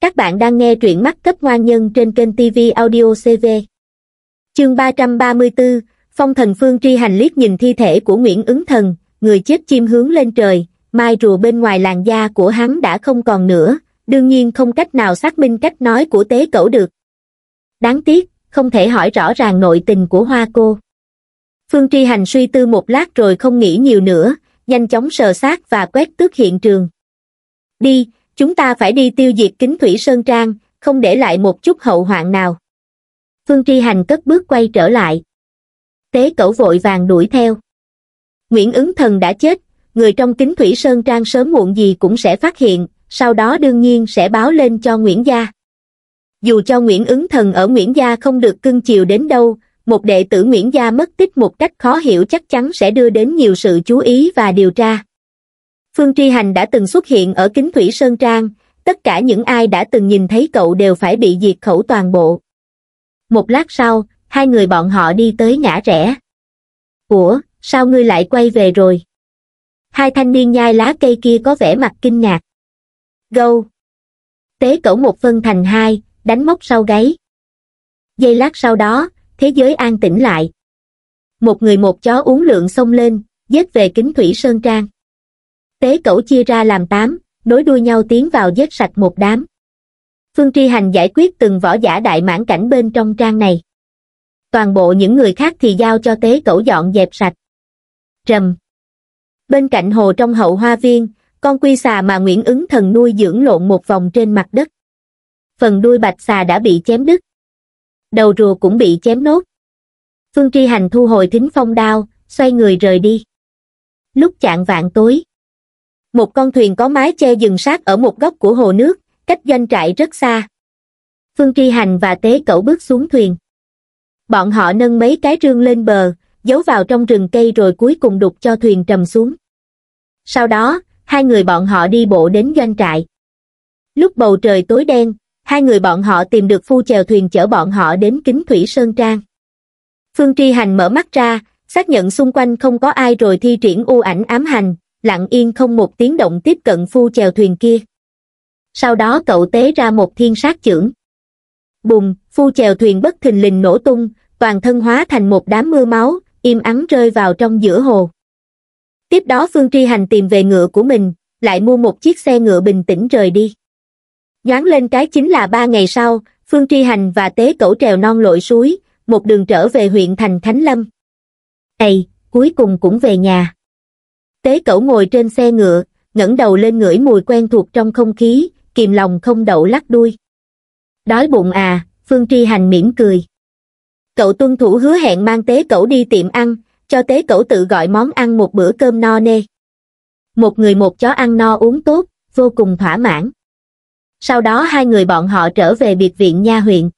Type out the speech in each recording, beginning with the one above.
Các bạn đang nghe truyện mắt cấp ngoan nhân trên kênh TV Audio CV. Chương 334, Phong thần phương tri hành liếc nhìn thi thể của Nguyễn ứng thần, người chết chim hướng lên trời, mai rùa bên ngoài làn da của hắn đã không còn nữa, đương nhiên không cách nào xác minh cách nói của tế cẩu được. Đáng tiếc, không thể hỏi rõ ràng nội tình của hoa cô. Phương tri hành suy tư một lát rồi không nghĩ nhiều nữa, nhanh chóng sờ sát và quét tước hiện trường. Đi, chúng ta phải đi tiêu diệt kính thủy sơn trang không để lại một chút hậu hoạn nào phương tri hành cất bước quay trở lại tế cẩu vội vàng đuổi theo nguyễn ứng thần đã chết người trong kính thủy sơn trang sớm muộn gì cũng sẽ phát hiện sau đó đương nhiên sẽ báo lên cho nguyễn gia dù cho nguyễn ứng thần ở nguyễn gia không được cưng chiều đến đâu một đệ tử nguyễn gia mất tích một cách khó hiểu chắc chắn sẽ đưa đến nhiều sự chú ý và điều tra Phương Tri Hành đã từng xuất hiện ở kính thủy Sơn Trang, tất cả những ai đã từng nhìn thấy cậu đều phải bị diệt khẩu toàn bộ. Một lát sau, hai người bọn họ đi tới ngã rẽ. Ủa, sao ngươi lại quay về rồi? Hai thanh niên nhai lá cây kia có vẻ mặt kinh ngạc. Gâu! Tế cẩu một phân thành hai, đánh móc sau gáy. Giây lát sau đó, thế giới an tĩnh lại. Một người một chó uống lượng xông lên, dết về kính thủy Sơn Trang tế cẩu chia ra làm tám nối đuôi nhau tiến vào giết sạch một đám phương tri hành giải quyết từng võ giả đại mãn cảnh bên trong trang này toàn bộ những người khác thì giao cho tế cẩu dọn dẹp sạch trầm bên cạnh hồ trong hậu hoa viên con quy xà mà nguyễn ứng thần nuôi dưỡng lộn một vòng trên mặt đất phần đuôi bạch xà đã bị chém đứt đầu rùa cũng bị chém nốt phương tri hành thu hồi thính phong đao xoay người rời đi lúc chạng vạn tối một con thuyền có mái che dừng sát ở một góc của hồ nước cách doanh trại rất xa phương tri hành và tế cẩu bước xuống thuyền bọn họ nâng mấy cái rương lên bờ giấu vào trong rừng cây rồi cuối cùng đục cho thuyền trầm xuống sau đó hai người bọn họ đi bộ đến doanh trại lúc bầu trời tối đen hai người bọn họ tìm được phu chèo thuyền chở bọn họ đến kính thủy sơn trang phương tri hành mở mắt ra xác nhận xung quanh không có ai rồi thi triển u ảnh ám hành lặng yên không một tiếng động tiếp cận phu chèo thuyền kia. Sau đó cậu tế ra một thiên sát chưởng. bùm, phu chèo thuyền bất thình lình nổ tung, toàn thân hóa thành một đám mưa máu, im ắng rơi vào trong giữa hồ. Tiếp đó Phương Tri Hành tìm về ngựa của mình, lại mua một chiếc xe ngựa bình tĩnh rời đi. Nhoáng lên cái chính là ba ngày sau, Phương Tri Hành và Tế Cẩu trèo non lội suối, một đường trở về huyện thành thánh Lâm. Ây, cuối cùng cũng về nhà. Tế cẩu ngồi trên xe ngựa, ngẩng đầu lên ngửi mùi quen thuộc trong không khí, kìm lòng không đậu lắc đuôi. Đói bụng à, Phương Tri Hành mỉm cười. Cậu tuân thủ hứa hẹn mang tế cẩu đi tiệm ăn, cho tế cẩu tự gọi món ăn một bữa cơm no nê. Một người một chó ăn no uống tốt, vô cùng thỏa mãn. Sau đó hai người bọn họ trở về biệt viện nha huyện.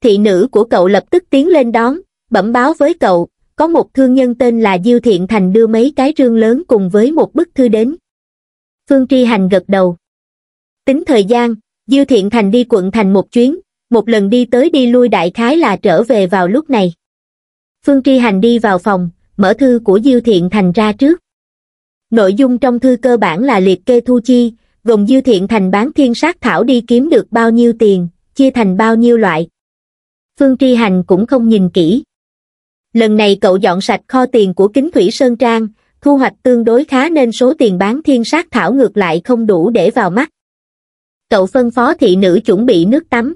Thị nữ của cậu lập tức tiến lên đón, bẩm báo với cậu, có một thương nhân tên là Diêu Thiện Thành đưa mấy cái rương lớn cùng với một bức thư đến. Phương Tri Hành gật đầu. Tính thời gian, Diêu Thiện Thành đi quận thành một chuyến, một lần đi tới đi lui đại khái là trở về vào lúc này. Phương Tri Hành đi vào phòng, mở thư của Diêu Thiện Thành ra trước. Nội dung trong thư cơ bản là liệt kê thu chi, gồm Diêu Thiện Thành bán thiên sát thảo đi kiếm được bao nhiêu tiền, chia thành bao nhiêu loại. Phương Tri Hành cũng không nhìn kỹ, Lần này cậu dọn sạch kho tiền của Kính Thủy Sơn Trang, thu hoạch tương đối khá nên số tiền bán thiên sát thảo ngược lại không đủ để vào mắt. Cậu phân phó thị nữ chuẩn bị nước tắm.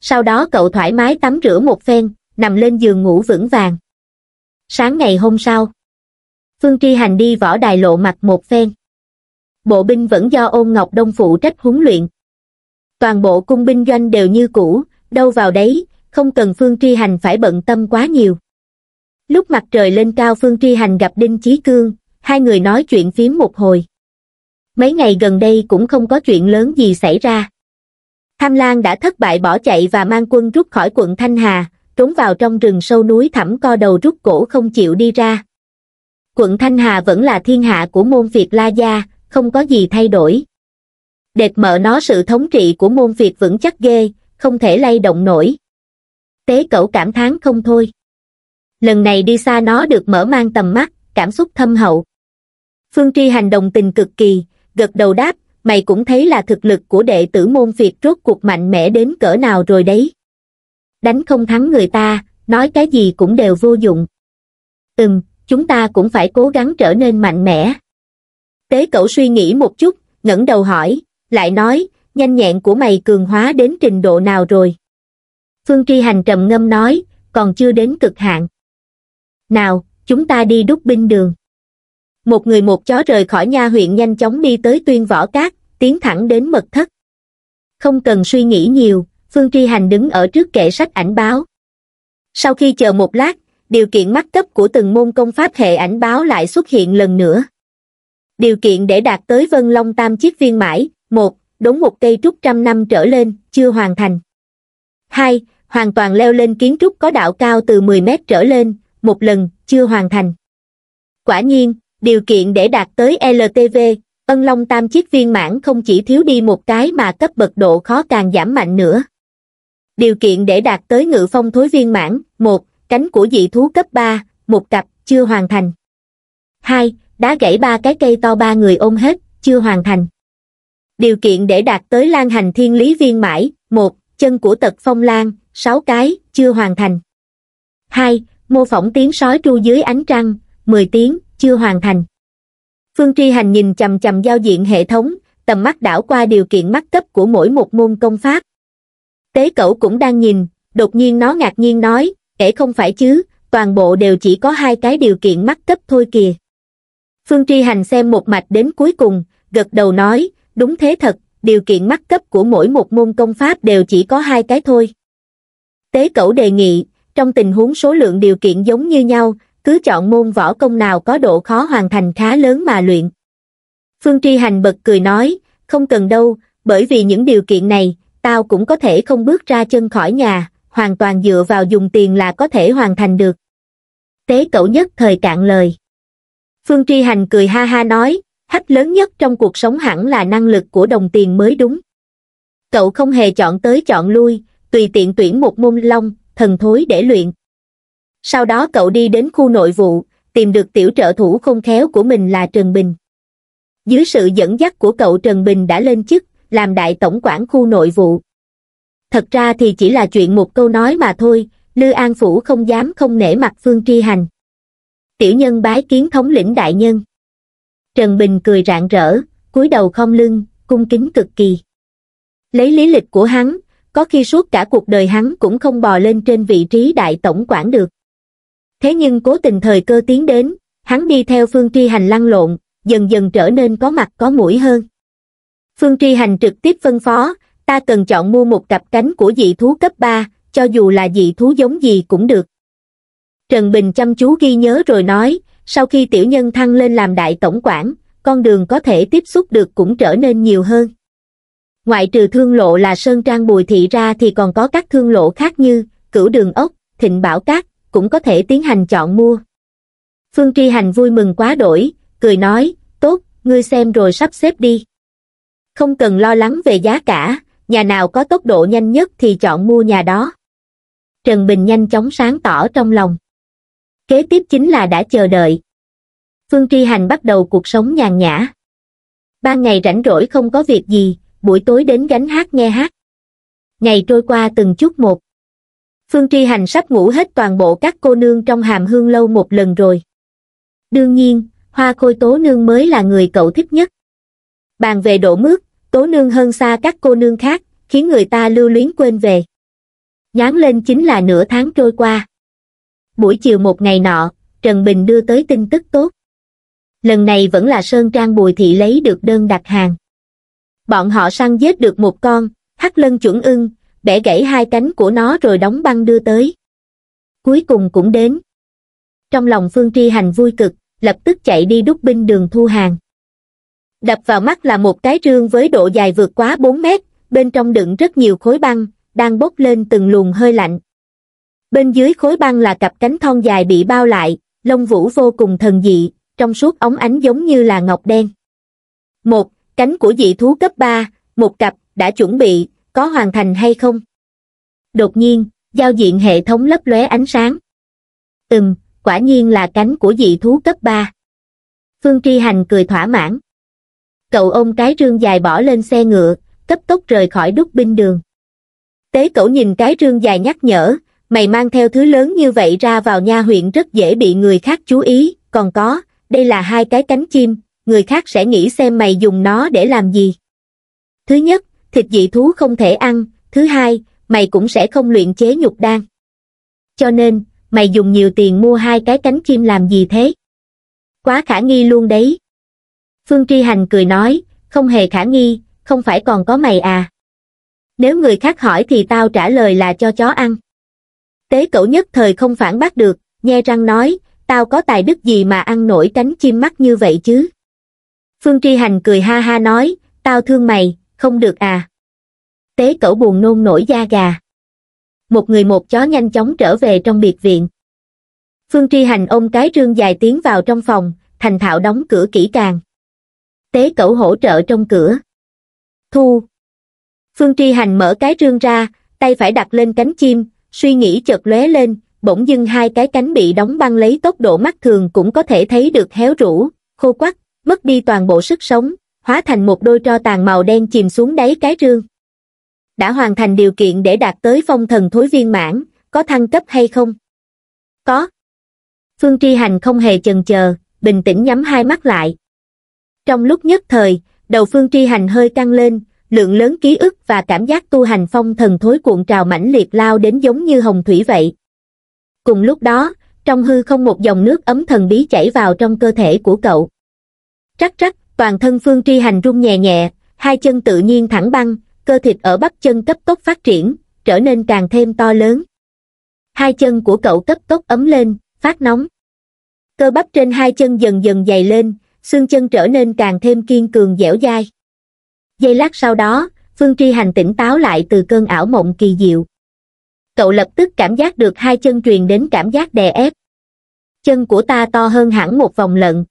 Sau đó cậu thoải mái tắm rửa một phen, nằm lên giường ngủ vững vàng. Sáng ngày hôm sau, Phương Tri Hành đi võ đài lộ mặt một phen. Bộ binh vẫn do ôn Ngọc Đông phụ trách huấn luyện. Toàn bộ cung binh doanh đều như cũ, đâu vào đấy, không cần Phương Tri Hành phải bận tâm quá nhiều lúc mặt trời lên cao phương tri hành gặp đinh chí cương hai người nói chuyện phím một hồi mấy ngày gần đây cũng không có chuyện lớn gì xảy ra tham lan đã thất bại bỏ chạy và mang quân rút khỏi quận thanh hà trốn vào trong rừng sâu núi thẳm co đầu rút cổ không chịu đi ra quận thanh hà vẫn là thiên hạ của môn việt la gia không có gì thay đổi đệt mở nó sự thống trị của môn việt vững chắc ghê không thể lay động nổi tế cẩu cảm thán không thôi lần này đi xa nó được mở mang tầm mắt cảm xúc thâm hậu phương tri hành đồng tình cực kỳ gật đầu đáp mày cũng thấy là thực lực của đệ tử môn việt rốt cuộc mạnh mẽ đến cỡ nào rồi đấy đánh không thắng người ta nói cái gì cũng đều vô dụng ừm chúng ta cũng phải cố gắng trở nên mạnh mẽ tế cậu suy nghĩ một chút ngẩng đầu hỏi lại nói nhanh nhẹn của mày cường hóa đến trình độ nào rồi phương tri hành trầm ngâm nói còn chưa đến cực hạn nào, chúng ta đi đúc binh đường. Một người một chó rời khỏi nha huyện nhanh chóng đi tới tuyên võ cát, tiến thẳng đến mật thất. Không cần suy nghĩ nhiều, Phương Tri Hành đứng ở trước kệ sách ảnh báo. Sau khi chờ một lát, điều kiện mắc cấp của từng môn công pháp hệ ảnh báo lại xuất hiện lần nữa. Điều kiện để đạt tới Vân Long Tam chiếc viên mãi, một, đống một cây trúc trăm năm trở lên, chưa hoàn thành. hai Hoàn toàn leo lên kiến trúc có đạo cao từ 10 mét trở lên, một lần, chưa hoàn thành. Quả nhiên, điều kiện để đạt tới LTV, ân long tam chiếc viên mãn không chỉ thiếu đi một cái mà cấp bậc độ khó càng giảm mạnh nữa. Điều kiện để đạt tới ngự phong thối viên mãn, một Cánh của dị thú cấp 3, một cặp, chưa hoàn thành. 2. Đá gãy ba cái cây to ba người ôm hết, chưa hoàn thành. Điều kiện để đạt tới lan hành thiên lý viên mãi, một Chân của tật phong lan, 6 cái, chưa hoàn thành. 2 mô phỏng tiếng sói tru dưới ánh trăng, 10 tiếng, chưa hoàn thành. Phương Tri Hành nhìn chầm chầm giao diện hệ thống, tầm mắt đảo qua điều kiện mắt cấp của mỗi một môn công pháp. Tế cẩu cũng đang nhìn, đột nhiên nó ngạc nhiên nói, kể không phải chứ, toàn bộ đều chỉ có hai cái điều kiện mắt cấp thôi kìa. Phương Tri Hành xem một mạch đến cuối cùng, gật đầu nói, đúng thế thật, điều kiện mắt cấp của mỗi một môn công pháp đều chỉ có hai cái thôi. Tế cẩu đề nghị, trong tình huống số lượng điều kiện giống như nhau, cứ chọn môn võ công nào có độ khó hoàn thành khá lớn mà luyện. Phương Tri Hành bật cười nói, không cần đâu, bởi vì những điều kiện này, tao cũng có thể không bước ra chân khỏi nhà, hoàn toàn dựa vào dùng tiền là có thể hoàn thành được. Tế cậu nhất thời cạn lời. Phương Tri Hành cười ha ha nói, hách lớn nhất trong cuộc sống hẳn là năng lực của đồng tiền mới đúng. Cậu không hề chọn tới chọn lui, tùy tiện tuyển một môn long, thần thối để luyện. Sau đó cậu đi đến khu nội vụ, tìm được tiểu trợ thủ không khéo của mình là Trần Bình. Dưới sự dẫn dắt của cậu Trần Bình đã lên chức, làm đại tổng quản khu nội vụ. Thật ra thì chỉ là chuyện một câu nói mà thôi, Lư An Phủ không dám không nể mặt Phương Tri Hành. Tiểu nhân bái kiến thống lĩnh đại nhân. Trần Bình cười rạng rỡ, cúi đầu không lưng, cung kính cực kỳ. Lấy lý lịch của hắn, có khi suốt cả cuộc đời hắn cũng không bò lên trên vị trí đại tổng quản được. Thế nhưng cố tình thời cơ tiến đến, hắn đi theo phương tri hành lăn lộn, dần dần trở nên có mặt có mũi hơn. Phương tri hành trực tiếp phân phó, ta cần chọn mua một cặp cánh của dị thú cấp 3, cho dù là dị thú giống gì cũng được. Trần Bình chăm chú ghi nhớ rồi nói, sau khi tiểu nhân thăng lên làm đại tổng quản, con đường có thể tiếp xúc được cũng trở nên nhiều hơn ngoại trừ thương lộ là Sơn Trang Bùi Thị ra thì còn có các thương lộ khác như Cửu Đường Ốc, Thịnh Bảo Cát, cũng có thể tiến hành chọn mua. Phương Tri Hành vui mừng quá đổi, cười nói, tốt, ngươi xem rồi sắp xếp đi. Không cần lo lắng về giá cả, nhà nào có tốc độ nhanh nhất thì chọn mua nhà đó. Trần Bình nhanh chóng sáng tỏ trong lòng. Kế tiếp chính là đã chờ đợi. Phương Tri Hành bắt đầu cuộc sống nhàn nhã. Ban ngày rảnh rỗi không có việc gì, buổi tối đến gánh hát nghe hát. Ngày trôi qua từng chút một. Phương Tri Hành sắp ngủ hết toàn bộ các cô nương trong hàm hương lâu một lần rồi. Đương nhiên, hoa khôi tố nương mới là người cậu thích nhất. Bàn về độ mướt, tố nương hơn xa các cô nương khác, khiến người ta lưu luyến quên về. Nhán lên chính là nửa tháng trôi qua. Buổi chiều một ngày nọ, Trần Bình đưa tới tin tức tốt. Lần này vẫn là Sơn Trang Bùi Thị lấy được đơn đặt hàng bọn họ săn giết được một con, hắc lân chuẩn ưng, bẻ gãy hai cánh của nó rồi đóng băng đưa tới. Cuối cùng cũng đến. Trong lòng Phương Tri Hành vui cực, lập tức chạy đi đúc binh đường thu hàng. Đập vào mắt là một cái rương với độ dài vượt quá 4 mét, bên trong đựng rất nhiều khối băng, đang bốc lên từng luồng hơi lạnh. Bên dưới khối băng là cặp cánh thon dài bị bao lại, lông vũ vô cùng thần dị, trong suốt ống ánh giống như là ngọc đen. Một, Cánh của dị thú cấp 3, một cặp, đã chuẩn bị, có hoàn thành hay không? Đột nhiên, giao diện hệ thống lấp lóe ánh sáng. Ừm, quả nhiên là cánh của dị thú cấp 3. Phương Tri Hành cười thỏa mãn. Cậu ôm cái rương dài bỏ lên xe ngựa, cấp tốc rời khỏi đúc binh đường. Tế cậu nhìn cái rương dài nhắc nhở, mày mang theo thứ lớn như vậy ra vào nha huyện rất dễ bị người khác chú ý, còn có, đây là hai cái cánh chim, người khác sẽ nghĩ xem mày dùng nó để làm gì. Thứ nhất, thịt dị thú không thể ăn, thứ hai, mày cũng sẽ không luyện chế nhục đan. Cho nên, mày dùng nhiều tiền mua hai cái cánh chim làm gì thế? Quá khả nghi luôn đấy. Phương Tri Hành cười nói, không hề khả nghi, không phải còn có mày à. Nếu người khác hỏi thì tao trả lời là cho chó ăn. Tế cậu nhất thời không phản bác được, nhe răng nói, tao có tài đức gì mà ăn nổi cánh chim mắt như vậy chứ phương tri hành cười ha ha nói tao thương mày không được à tế cẩu buồn nôn nổi da gà một người một chó nhanh chóng trở về trong biệt viện phương tri hành ôm cái rương dài tiến vào trong phòng thành thạo đóng cửa kỹ càng tế cẩu hỗ trợ trong cửa thu phương tri hành mở cái rương ra tay phải đặt lên cánh chim suy nghĩ chợt lóe lên bỗng dưng hai cái cánh bị đóng băng lấy tốc độ mắt thường cũng có thể thấy được héo rũ khô quắt mất đi toàn bộ sức sống, hóa thành một đôi tro tàn màu đen chìm xuống đáy cái rương. Đã hoàn thành điều kiện để đạt tới phong thần thối viên mãn, có thăng cấp hay không? Có. Phương Tri Hành không hề chần chờ, bình tĩnh nhắm hai mắt lại. Trong lúc nhất thời, đầu Phương Tri Hành hơi căng lên, lượng lớn ký ức và cảm giác tu hành phong thần thối cuộn trào mãnh liệt lao đến giống như hồng thủy vậy. Cùng lúc đó, trong hư không một dòng nước ấm thần bí chảy vào trong cơ thể của cậu. Rắc rắc, toàn thân Phương Tri Hành rung nhẹ nhẹ, hai chân tự nhiên thẳng băng, cơ thịt ở bắp chân cấp tốc phát triển, trở nên càng thêm to lớn. Hai chân của cậu cấp tốc ấm lên, phát nóng. Cơ bắp trên hai chân dần dần dày lên, xương chân trở nên càng thêm kiên cường dẻo dai. Giây lát sau đó, Phương Tri Hành tỉnh táo lại từ cơn ảo mộng kỳ diệu. Cậu lập tức cảm giác được hai chân truyền đến cảm giác đè ép. Chân của ta to hơn hẳn một vòng lận,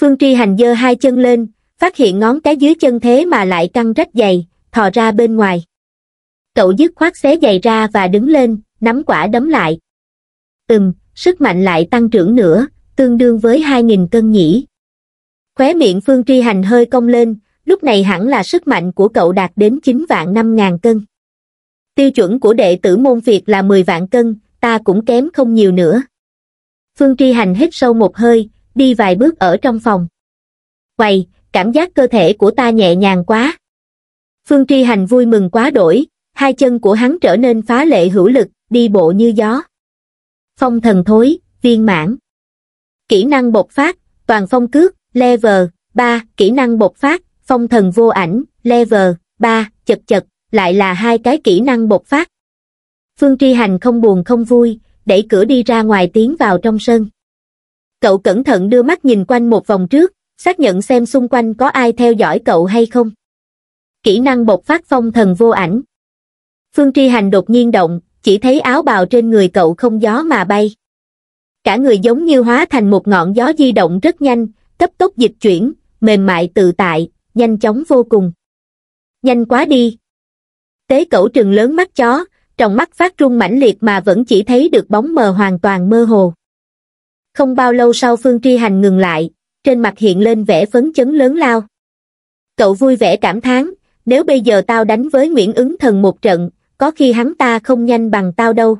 phương tri hành dơ hai chân lên phát hiện ngón cái dưới chân thế mà lại căng rách dày thò ra bên ngoài cậu dứt khoát xé giày ra và đứng lên nắm quả đấm lại ừm sức mạnh lại tăng trưởng nữa tương đương với hai nghìn cân nhỉ khóe miệng phương tri hành hơi cong lên lúc này hẳn là sức mạnh của cậu đạt đến chín vạn năm ngàn cân tiêu chuẩn của đệ tử môn việt là mười vạn cân ta cũng kém không nhiều nữa phương tri hành hít sâu một hơi đi vài bước ở trong phòng. Quầy, cảm giác cơ thể của ta nhẹ nhàng quá. Phương Tri Hành vui mừng quá đổi, hai chân của hắn trở nên phá lệ hữu lực, đi bộ như gió. Phong thần thối, viên mãn. Kỹ năng bộc phát, toàn phong cước, level 3, kỹ năng bộc phát, phong thần vô ảnh, level 3, chật chật, lại là hai cái kỹ năng bộc phát. Phương Tri Hành không buồn không vui, đẩy cửa đi ra ngoài tiến vào trong sân cậu cẩn thận đưa mắt nhìn quanh một vòng trước, xác nhận xem xung quanh có ai theo dõi cậu hay không. Kỹ năng bộc phát phong thần vô ảnh. Phương Tri Hành đột nhiên động, chỉ thấy áo bào trên người cậu không gió mà bay. Cả người giống như hóa thành một ngọn gió di động rất nhanh, cấp tốc dịch chuyển, mềm mại tự tại, nhanh chóng vô cùng. Nhanh quá đi. Tế cẩu trừng lớn mắt chó, trong mắt phát run mãnh liệt mà vẫn chỉ thấy được bóng mờ hoàn toàn mơ hồ không bao lâu sau phương tri hành ngừng lại trên mặt hiện lên vẻ phấn chấn lớn lao cậu vui vẻ cảm thán nếu bây giờ tao đánh với nguyễn ứng thần một trận có khi hắn ta không nhanh bằng tao đâu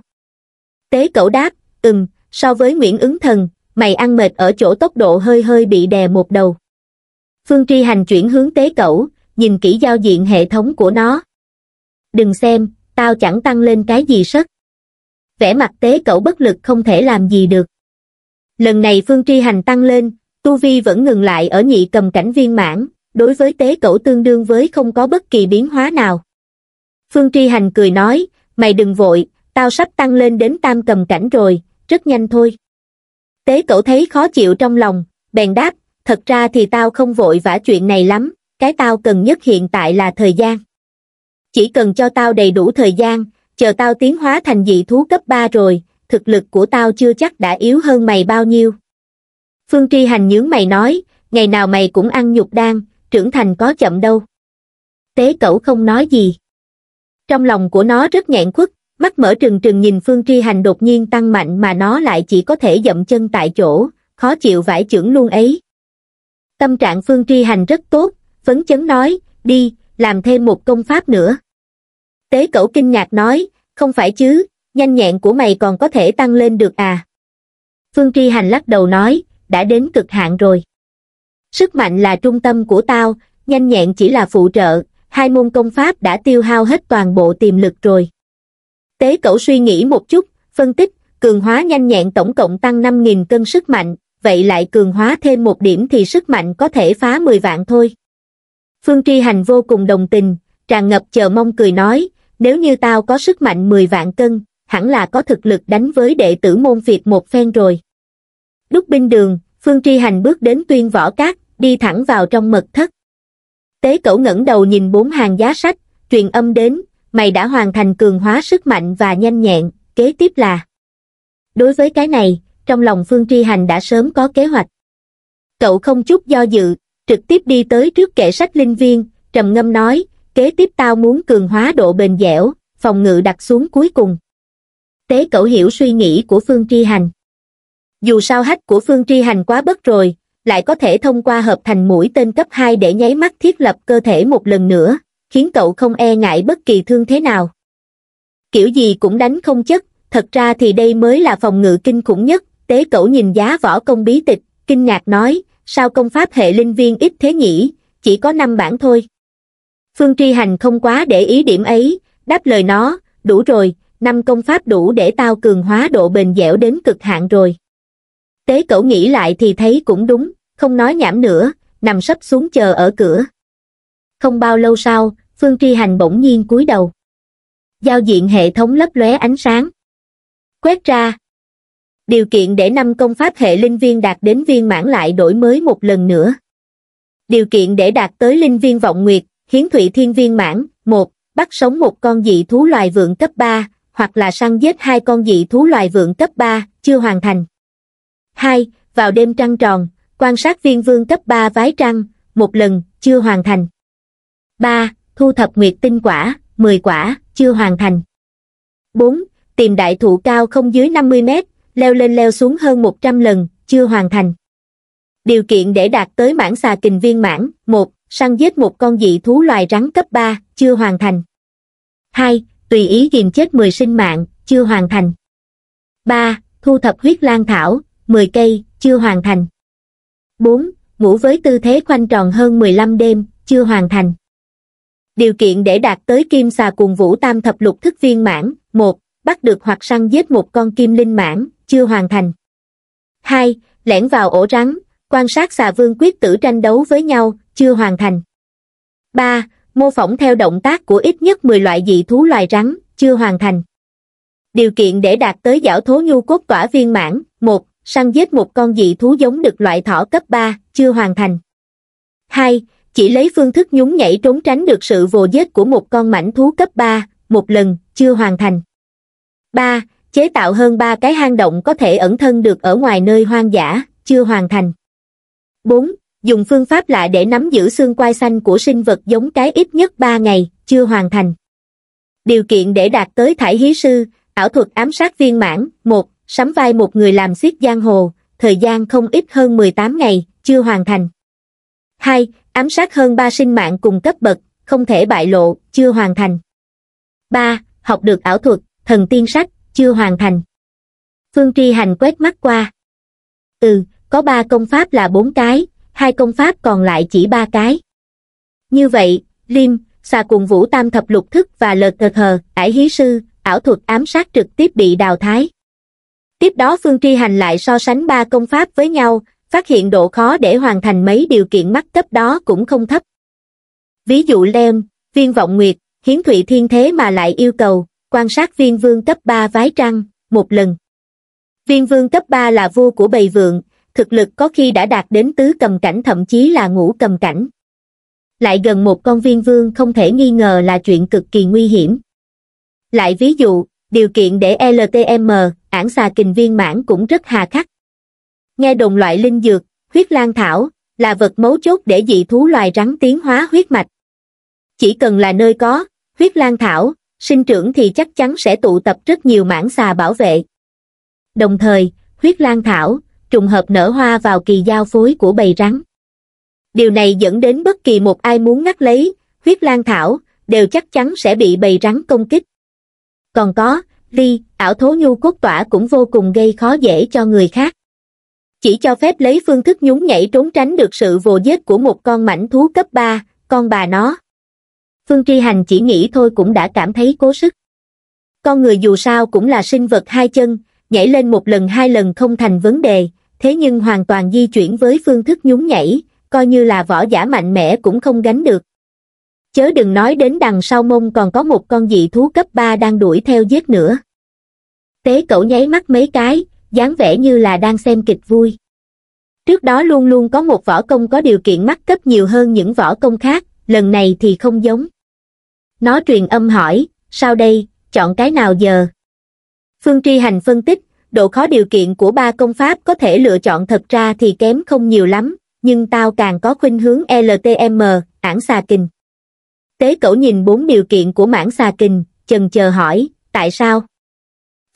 tế cậu đáp ừm so với nguyễn ứng thần mày ăn mệt ở chỗ tốc độ hơi hơi bị đè một đầu phương tri hành chuyển hướng tế cẩu nhìn kỹ giao diện hệ thống của nó đừng xem tao chẳng tăng lên cái gì sất vẻ mặt tế cẩu bất lực không thể làm gì được Lần này Phương Tri Hành tăng lên, Tu Vi vẫn ngừng lại ở nhị cầm cảnh viên mãn, đối với tế cẩu tương đương với không có bất kỳ biến hóa nào. Phương Tri Hành cười nói, mày đừng vội, tao sắp tăng lên đến tam cầm cảnh rồi, rất nhanh thôi. Tế cẩu thấy khó chịu trong lòng, bèn đáp, thật ra thì tao không vội vã chuyện này lắm, cái tao cần nhất hiện tại là thời gian. Chỉ cần cho tao đầy đủ thời gian, chờ tao tiến hóa thành dị thú cấp 3 rồi, thực lực của tao chưa chắc đã yếu hơn mày bao nhiêu phương tri hành nhướng mày nói ngày nào mày cũng ăn nhục đan trưởng thành có chậm đâu tế cẩu không nói gì trong lòng của nó rất nghẹn khuất mắt mở trừng trừng nhìn phương tri hành đột nhiên tăng mạnh mà nó lại chỉ có thể dậm chân tại chỗ khó chịu vải trưởng luôn ấy tâm trạng phương tri hành rất tốt phấn chấn nói đi làm thêm một công pháp nữa tế cẩu kinh ngạc nói không phải chứ nhanh nhẹn của mày còn có thể tăng lên được à? Phương Tri Hành lắc đầu nói, đã đến cực hạn rồi. Sức mạnh là trung tâm của tao, nhanh nhẹn chỉ là phụ trợ, hai môn công pháp đã tiêu hao hết toàn bộ tiềm lực rồi. Tế cẩu suy nghĩ một chút, phân tích, cường hóa nhanh nhẹn tổng cộng tăng 5.000 cân sức mạnh, vậy lại cường hóa thêm một điểm thì sức mạnh có thể phá 10 vạn thôi. Phương Tri Hành vô cùng đồng tình, tràn ngập chờ mong cười nói, nếu như tao có sức mạnh 10 vạn cân, hẳn là có thực lực đánh với đệ tử môn Việt một phen rồi. Đúc binh đường, Phương Tri Hành bước đến tuyên võ cát, đi thẳng vào trong mật thất. Tế cẩu ngẩng đầu nhìn bốn hàng giá sách, truyền âm đến, mày đã hoàn thành cường hóa sức mạnh và nhanh nhẹn, kế tiếp là. Đối với cái này, trong lòng Phương Tri Hành đã sớm có kế hoạch. Cậu không chút do dự, trực tiếp đi tới trước kệ sách linh viên, trầm ngâm nói, kế tiếp tao muốn cường hóa độ bền dẻo, phòng ngự đặt xuống cuối cùng tế cẩu hiểu suy nghĩ của phương tri hành dù sao hách của phương tri hành quá bất rồi lại có thể thông qua hợp thành mũi tên cấp hai để nháy mắt thiết lập cơ thể một lần nữa khiến cậu không e ngại bất kỳ thương thế nào kiểu gì cũng đánh không chất thật ra thì đây mới là phòng ngự kinh khủng nhất tế cẩu nhìn giá võ công bí tịch kinh ngạc nói sao công pháp hệ linh viên ít thế nhỉ chỉ có năm bản thôi phương tri hành không quá để ý điểm ấy đáp lời nó đủ rồi năm công pháp đủ để tao cường hóa độ bền dẻo đến cực hạn rồi. Tế cẩu nghĩ lại thì thấy cũng đúng, không nói nhảm nữa, nằm sấp xuống chờ ở cửa. Không bao lâu sau, Phương Tri Hành bỗng nhiên cúi đầu. Giao diện hệ thống lấp lóe ánh sáng. Quét ra. Điều kiện để năm công pháp hệ linh viên đạt đến viên mãn lại đổi mới một lần nữa. Điều kiện để đạt tới linh viên vọng nguyệt, hiến thụy thiên viên mãn, một, bắt sống một con dị thú loài vượng cấp 3, hoặc là săn giết hai con dị thú loài vượng cấp 3, chưa hoàn thành. 2. Vào đêm trăng tròn, quan sát viên vương cấp 3 vái trăng, một lần, chưa hoàn thành. 3. Thu thập nguyệt tinh quả, 10 quả, chưa hoàn thành. 4. Tìm đại thụ cao không dưới 50 mét, leo lên leo xuống hơn 100 lần, chưa hoàn thành. Điều kiện để đạt tới mãn xà kình viên mãn, 1. Săn giết một con dị thú loài rắn cấp 3, chưa hoàn thành. 2 tùy ý ghiềm chết 10 sinh mạng, chưa hoàn thành. 3. Thu thập huyết lan thảo, 10 cây, chưa hoàn thành. 4. Ngủ với tư thế khoanh tròn hơn 15 đêm, chưa hoàn thành. Điều kiện để đạt tới kim xà cùng vũ tam thập lục thức viên mãn, 1. Bắt được hoặc săn giết một con kim linh mãn, chưa hoàn thành. 2. Lẻn vào ổ rắn, quan sát xà vương quyết tử tranh đấu với nhau, chưa hoàn thành. 3 mô phỏng theo động tác của ít nhất 10 loại dị thú loài rắn, chưa hoàn thành. Điều kiện để đạt tới giảo thố nhu cốt tỏa viên mãn, một Săn giết một con dị thú giống được loại thỏ cấp 3, chưa hoàn thành. 2. Chỉ lấy phương thức nhún nhảy trốn tránh được sự vồ giết của một con mảnh thú cấp 3, một lần, chưa hoàn thành. 3. Chế tạo hơn 3 cái hang động có thể ẩn thân được ở ngoài nơi hoang dã, chưa hoàn thành. 4 dùng phương pháp lạ để nắm giữ xương quai xanh của sinh vật giống cái ít nhất 3 ngày, chưa hoàn thành. Điều kiện để đạt tới thải hí sư, ảo thuật ám sát viên mãn, một Sắm vai một người làm xiết giang hồ, thời gian không ít hơn 18 ngày, chưa hoàn thành. 2. Ám sát hơn 3 sinh mạng cùng cấp bậc, không thể bại lộ, chưa hoàn thành. 3. Học được ảo thuật, thần tiên sách, chưa hoàn thành. Phương Tri Hành quét mắt qua. Ừ, có 3 công pháp là 4 cái, hai công pháp còn lại chỉ ba cái như vậy liêm xà cuồng vũ tam thập lục thức và lợt thờ hờ ải hí sư ảo thuật ám sát trực tiếp bị đào thái tiếp đó phương tri hành lại so sánh ba công pháp với nhau phát hiện độ khó để hoàn thành mấy điều kiện mắc cấp đó cũng không thấp ví dụ lem viên vọng nguyệt hiến thụy thiên thế mà lại yêu cầu quan sát viên vương cấp ba vái trăng một lần viên vương cấp ba là vua của bầy vượng thực lực có khi đã đạt đến tứ cầm cảnh thậm chí là ngũ cầm cảnh lại gần một con viên vương không thể nghi ngờ là chuyện cực kỳ nguy hiểm lại ví dụ điều kiện để ltm ảng xà kình viên mãn cũng rất hà khắc nghe đồng loại linh dược huyết lan thảo là vật mấu chốt để dị thú loài rắn tiến hóa huyết mạch chỉ cần là nơi có huyết lan thảo sinh trưởng thì chắc chắn sẽ tụ tập rất nhiều mãn xà bảo vệ đồng thời huyết lan thảo trùng hợp nở hoa vào kỳ giao phối của bầy rắn. Điều này dẫn đến bất kỳ một ai muốn ngắt lấy, huyết lan thảo, đều chắc chắn sẽ bị bầy rắn công kích. Còn có, ly, ảo thố nhu cốt tỏa cũng vô cùng gây khó dễ cho người khác. Chỉ cho phép lấy phương thức nhún nhảy trốn tránh được sự vồ giết của một con mảnh thú cấp 3, con bà nó. Phương Tri Hành chỉ nghĩ thôi cũng đã cảm thấy cố sức. Con người dù sao cũng là sinh vật hai chân, nhảy lên một lần hai lần không thành vấn đề, thế nhưng hoàn toàn di chuyển với phương thức nhún nhảy, coi như là võ giả mạnh mẽ cũng không gánh được. Chớ đừng nói đến đằng sau mông còn có một con dị thú cấp 3 đang đuổi theo giết nữa. Tế cậu nháy mắt mấy cái, dáng vẻ như là đang xem kịch vui. Trước đó luôn luôn có một võ công có điều kiện mắt cấp nhiều hơn những võ công khác, lần này thì không giống. Nó truyền âm hỏi, sao đây, chọn cái nào giờ? Phương Tri Hành phân tích, độ khó điều kiện của ba công pháp có thể lựa chọn thật ra thì kém không nhiều lắm, nhưng tao càng có khuynh hướng LTM, ảng xà kình. Tế cẩu nhìn bốn điều kiện của mảng xà kình, chần chờ hỏi, tại sao?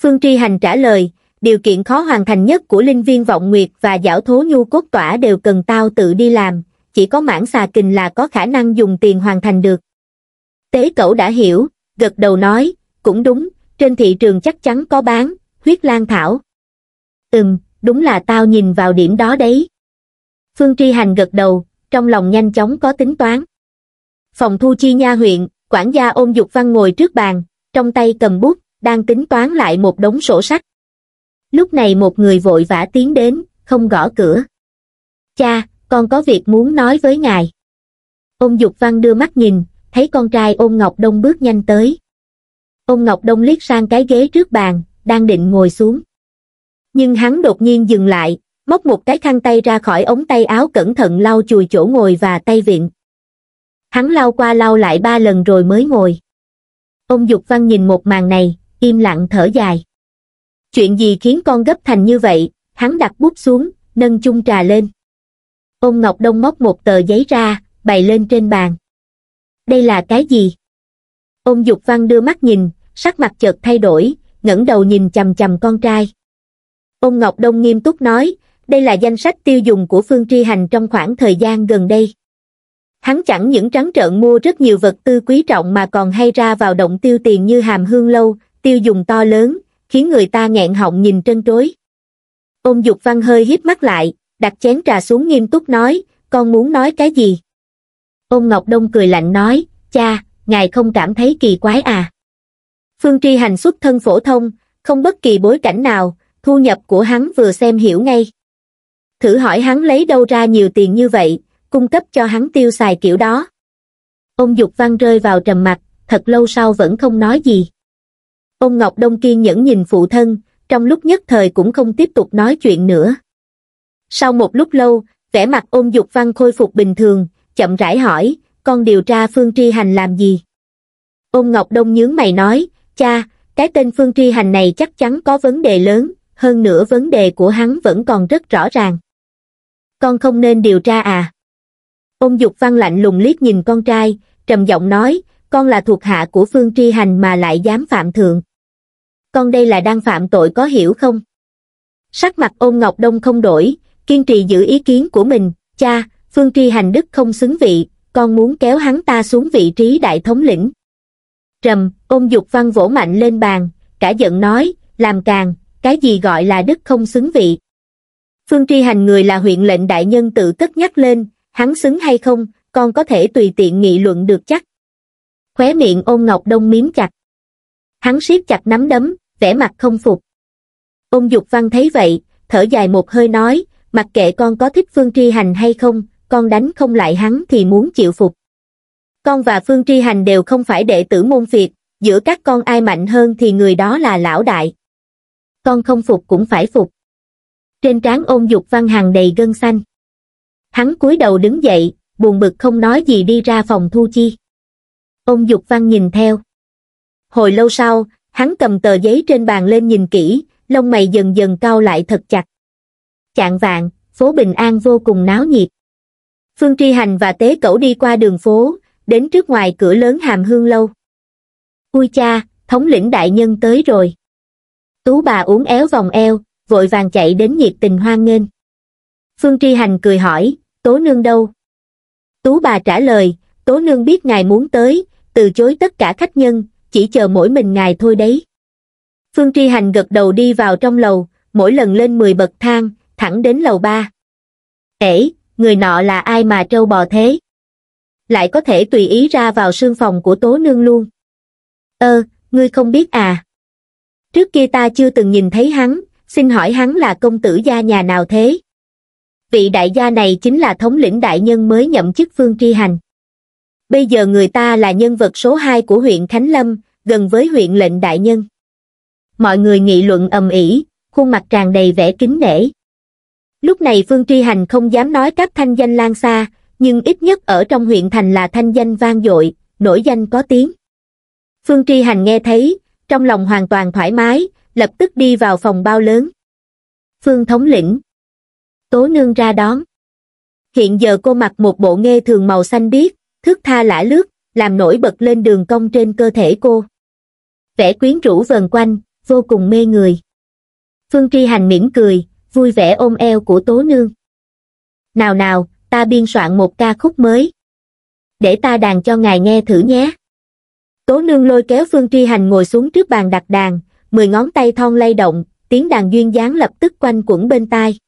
Phương Tri Hành trả lời, điều kiện khó hoàn thành nhất của linh viên vọng nguyệt và giảo thố nhu cốt tỏa đều cần tao tự đi làm, chỉ có mảng xà kình là có khả năng dùng tiền hoàn thành được. Tế cẩu đã hiểu, gật đầu nói, cũng đúng, trên thị trường chắc chắn có bán, huyết lan thảo. Ừm, đúng là tao nhìn vào điểm đó đấy. Phương Tri Hành gật đầu, trong lòng nhanh chóng có tính toán. Phòng thu chi nha huyện, quản gia ôm dục văn ngồi trước bàn, trong tay cầm bút, đang tính toán lại một đống sổ sách. Lúc này một người vội vã tiến đến, không gõ cửa. Cha, con có việc muốn nói với ngài. Ôn Dục Văn đưa mắt nhìn, thấy con trai ôn Ngọc Đông bước nhanh tới. Ôn Ngọc Đông liếc sang cái ghế trước bàn, đang định ngồi xuống. Nhưng hắn đột nhiên dừng lại, móc một cái khăn tay ra khỏi ống tay áo cẩn thận lau chùi chỗ ngồi và tay viện. Hắn lau qua lau lại ba lần rồi mới ngồi. Ông Dục Văn nhìn một màn này, im lặng thở dài. Chuyện gì khiến con gấp thành như vậy, hắn đặt bút xuống, nâng chung trà lên. Ông Ngọc Đông móc một tờ giấy ra, bày lên trên bàn. Đây là cái gì? Ông Dục Văn đưa mắt nhìn, sắc mặt chợt thay đổi, ngẩng đầu nhìn chầm chầm con trai. Ông Ngọc Đông nghiêm túc nói, đây là danh sách tiêu dùng của Phương Tri Hành trong khoảng thời gian gần đây. Hắn chẳng những trắng trợn mua rất nhiều vật tư quý trọng mà còn hay ra vào động tiêu tiền như hàm hương lâu, tiêu dùng to lớn, khiến người ta nghẹn họng nhìn trân trối. Ông Dục Văn hơi híp mắt lại, đặt chén trà xuống nghiêm túc nói, con muốn nói cái gì? Ông Ngọc Đông cười lạnh nói, cha, ngài không cảm thấy kỳ quái à? phương tri hành xuất thân phổ thông không bất kỳ bối cảnh nào thu nhập của hắn vừa xem hiểu ngay thử hỏi hắn lấy đâu ra nhiều tiền như vậy cung cấp cho hắn tiêu xài kiểu đó ông dục văn rơi vào trầm mặt thật lâu sau vẫn không nói gì ông ngọc đông kiên nhẫn nhìn phụ thân trong lúc nhất thời cũng không tiếp tục nói chuyện nữa sau một lúc lâu vẻ mặt ôn dục văn khôi phục bình thường chậm rãi hỏi con điều tra phương tri hành làm gì ôn ngọc đông nhướng mày nói cha cái tên phương tri hành này chắc chắn có vấn đề lớn hơn nữa vấn đề của hắn vẫn còn rất rõ ràng con không nên điều tra à ông dục văn lạnh lùng liếc nhìn con trai trầm giọng nói con là thuộc hạ của phương tri hành mà lại dám phạm thượng con đây là đang phạm tội có hiểu không sắc mặt ôn ngọc đông không đổi kiên trì giữ ý kiến của mình cha phương tri hành đức không xứng vị con muốn kéo hắn ta xuống vị trí đại thống lĩnh Trầm, ôn dục văn vỗ mạnh lên bàn, cả giận nói, làm càng, cái gì gọi là đức không xứng vị. Phương Tri Hành người là huyện lệnh đại nhân tự cất nhắc lên, hắn xứng hay không, con có thể tùy tiện nghị luận được chắc. Khóe miệng ôn ngọc đông miếm chặt. Hắn siết chặt nắm đấm, vẻ mặt không phục. Ôn dục văn thấy vậy, thở dài một hơi nói, mặc kệ con có thích Phương Tri Hành hay không, con đánh không lại hắn thì muốn chịu phục con và Phương Tri Hành đều không phải đệ tử môn phiệt, giữa các con ai mạnh hơn thì người đó là lão đại. Con không phục cũng phải phục. Trên trán ôn dục văn hàng đầy gân xanh. Hắn cúi đầu đứng dậy, buồn bực không nói gì đi ra phòng thu chi. Ôn dục văn nhìn theo. Hồi lâu sau, hắn cầm tờ giấy trên bàn lên nhìn kỹ, lông mày dần dần cau lại thật chặt. Chạng vạn, phố Bình An vô cùng náo nhiệt. Phương Tri Hành và Tế Cẩu đi qua đường phố, đến trước ngoài cửa lớn hàm hương lâu ui cha thống lĩnh đại nhân tới rồi tú bà uốn éo vòng eo vội vàng chạy đến nhiệt tình hoan nghênh phương tri hành cười hỏi tố nương đâu tú bà trả lời tố nương biết ngài muốn tới từ chối tất cả khách nhân chỉ chờ mỗi mình ngài thôi đấy phương tri hành gật đầu đi vào trong lầu mỗi lần lên mười bậc thang thẳng đến lầu ba ể người nọ là ai mà trâu bò thế lại có thể tùy ý ra vào sương phòng của tố nương luôn. Ơ, ngươi không biết à? Trước kia ta chưa từng nhìn thấy hắn, xin hỏi hắn là công tử gia nhà nào thế? Vị đại gia này chính là thống lĩnh đại nhân mới nhậm chức phương tri hành. Bây giờ người ta là nhân vật số 2 của huyện Khánh Lâm, gần với huyện lệnh đại nhân. Mọi người nghị luận ầm ĩ, khuôn mặt tràn đầy vẻ kính nể. Lúc này Phương Tri Hành không dám nói các thanh danh lan xa, nhưng ít nhất ở trong huyện thành là thanh danh vang dội, nổi danh có tiếng. Phương Tri Hành nghe thấy, trong lòng hoàn toàn thoải mái, lập tức đi vào phòng bao lớn. Phương thống lĩnh. Tố nương ra đón. Hiện giờ cô mặc một bộ nghe thường màu xanh biếc, thước tha lã lướt, làm nổi bật lên đường cong trên cơ thể cô. Vẻ quyến rũ vần quanh, vô cùng mê người. Phương Tri Hành mỉm cười, vui vẻ ôm eo của Tố Nương. Nào nào, ta biên soạn một ca khúc mới. Để ta đàn cho ngài nghe thử nhé. Tố nương lôi kéo Phương Tri Hành ngồi xuống trước bàn đặt đàn, mười ngón tay thon lay động, tiếng đàn duyên dáng lập tức quanh quẩn bên tai.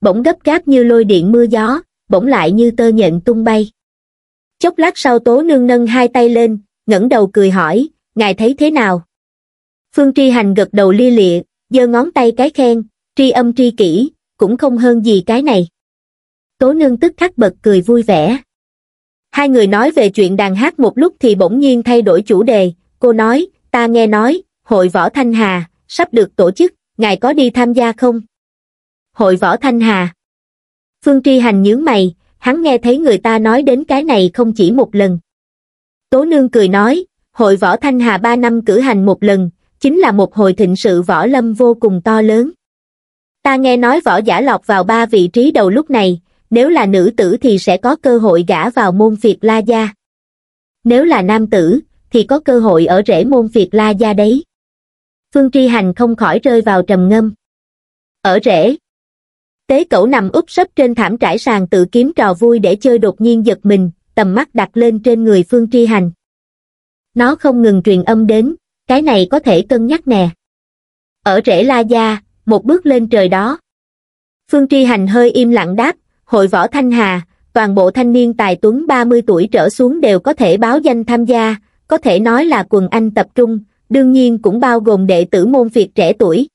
Bỗng gấp gáp như lôi điện mưa gió, bỗng lại như tơ nhện tung bay. Chốc lát sau tố nương nâng hai tay lên, ngẩng đầu cười hỏi, ngài thấy thế nào? Phương Tri Hành gật đầu lia lịa, giơ ngón tay cái khen, tri âm tri kỹ, cũng không hơn gì cái này tố nương tức khắc bật cười vui vẻ. Hai người nói về chuyện đàn hát một lúc thì bỗng nhiên thay đổi chủ đề, cô nói, ta nghe nói, hội võ Thanh Hà, sắp được tổ chức, ngài có đi tham gia không? Hội võ Thanh Hà Phương Tri Hành nhướng mày, hắn nghe thấy người ta nói đến cái này không chỉ một lần. Tố Nương cười nói, hội võ Thanh Hà ba năm cử hành một lần, chính là một hội thịnh sự võ lâm vô cùng to lớn. Ta nghe nói võ giả lọt vào ba vị trí đầu lúc này, nếu là nữ tử thì sẽ có cơ hội gả vào môn Việt La Gia. Nếu là nam tử, thì có cơ hội ở rễ môn Việt La Gia đấy. Phương Tri Hành không khỏi rơi vào trầm ngâm. Ở rễ, tế cẩu nằm úp sấp trên thảm trải sàn tự kiếm trò vui để chơi đột nhiên giật mình, tầm mắt đặt lên trên người Phương Tri Hành. Nó không ngừng truyền âm đến, cái này có thể cân nhắc nè. Ở rễ La Gia, một bước lên trời đó. Phương Tri Hành hơi im lặng đáp, hội võ Thanh Hà, toàn bộ thanh niên tài tuấn 30 tuổi trở xuống đều có thể báo danh tham gia, có thể nói là quần anh tập trung, đương nhiên cũng bao gồm đệ tử môn phiệt trẻ tuổi.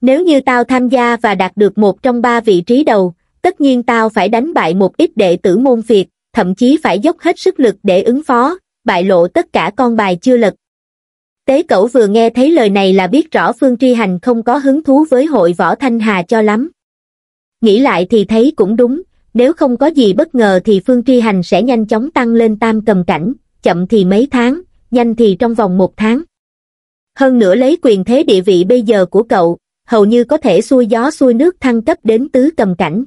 Nếu như tao tham gia và đạt được một trong ba vị trí đầu, tất nhiên tao phải đánh bại một ít đệ tử môn phiệt, thậm chí phải dốc hết sức lực để ứng phó, bại lộ tất cả con bài chưa lật. Tế cẩu vừa nghe thấy lời này là biết rõ Phương Tri Hành không có hứng thú với hội võ Thanh Hà cho lắm nghĩ lại thì thấy cũng đúng, nếu không có gì bất ngờ thì phương tri hành sẽ nhanh chóng tăng lên tam cầm cảnh, chậm thì mấy tháng, nhanh thì trong vòng một tháng. Hơn nữa lấy quyền thế địa vị bây giờ của cậu, hầu như có thể xuôi gió xuôi nước thăng cấp đến tứ cầm cảnh.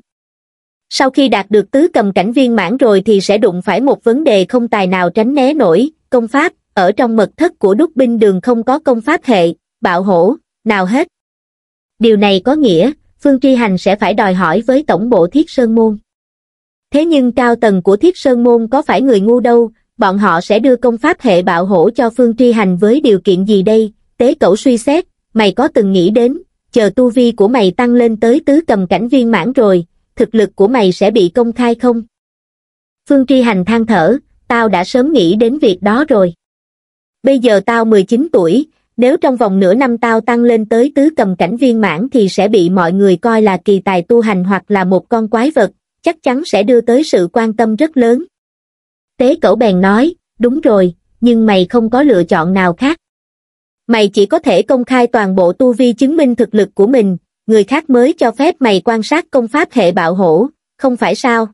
Sau khi đạt được tứ cầm cảnh viên mãn rồi thì sẽ đụng phải một vấn đề không tài nào tránh né nổi, công pháp, ở trong mật thất của đúc binh đường không có công pháp hệ, bạo hổ, nào hết. Điều này có nghĩa, phương tri hành sẽ phải đòi hỏi với tổng bộ thiết sơn môn thế nhưng cao tầng của thiết sơn môn có phải người ngu đâu bọn họ sẽ đưa công pháp hệ bạo hổ cho phương tri hành với điều kiện gì đây tế cẩu suy xét mày có từng nghĩ đến chờ tu vi của mày tăng lên tới tứ cầm cảnh viên mãn rồi thực lực của mày sẽ bị công khai không phương tri hành than thở tao đã sớm nghĩ đến việc đó rồi bây giờ tao 19 tuổi nếu trong vòng nửa năm tao tăng lên tới tứ cầm cảnh viên mãn thì sẽ bị mọi người coi là kỳ tài tu hành hoặc là một con quái vật, chắc chắn sẽ đưa tới sự quan tâm rất lớn. Tế cẩu bèn nói, đúng rồi, nhưng mày không có lựa chọn nào khác. Mày chỉ có thể công khai toàn bộ tu vi chứng minh thực lực của mình, người khác mới cho phép mày quan sát công pháp hệ bạo hổ, không phải sao?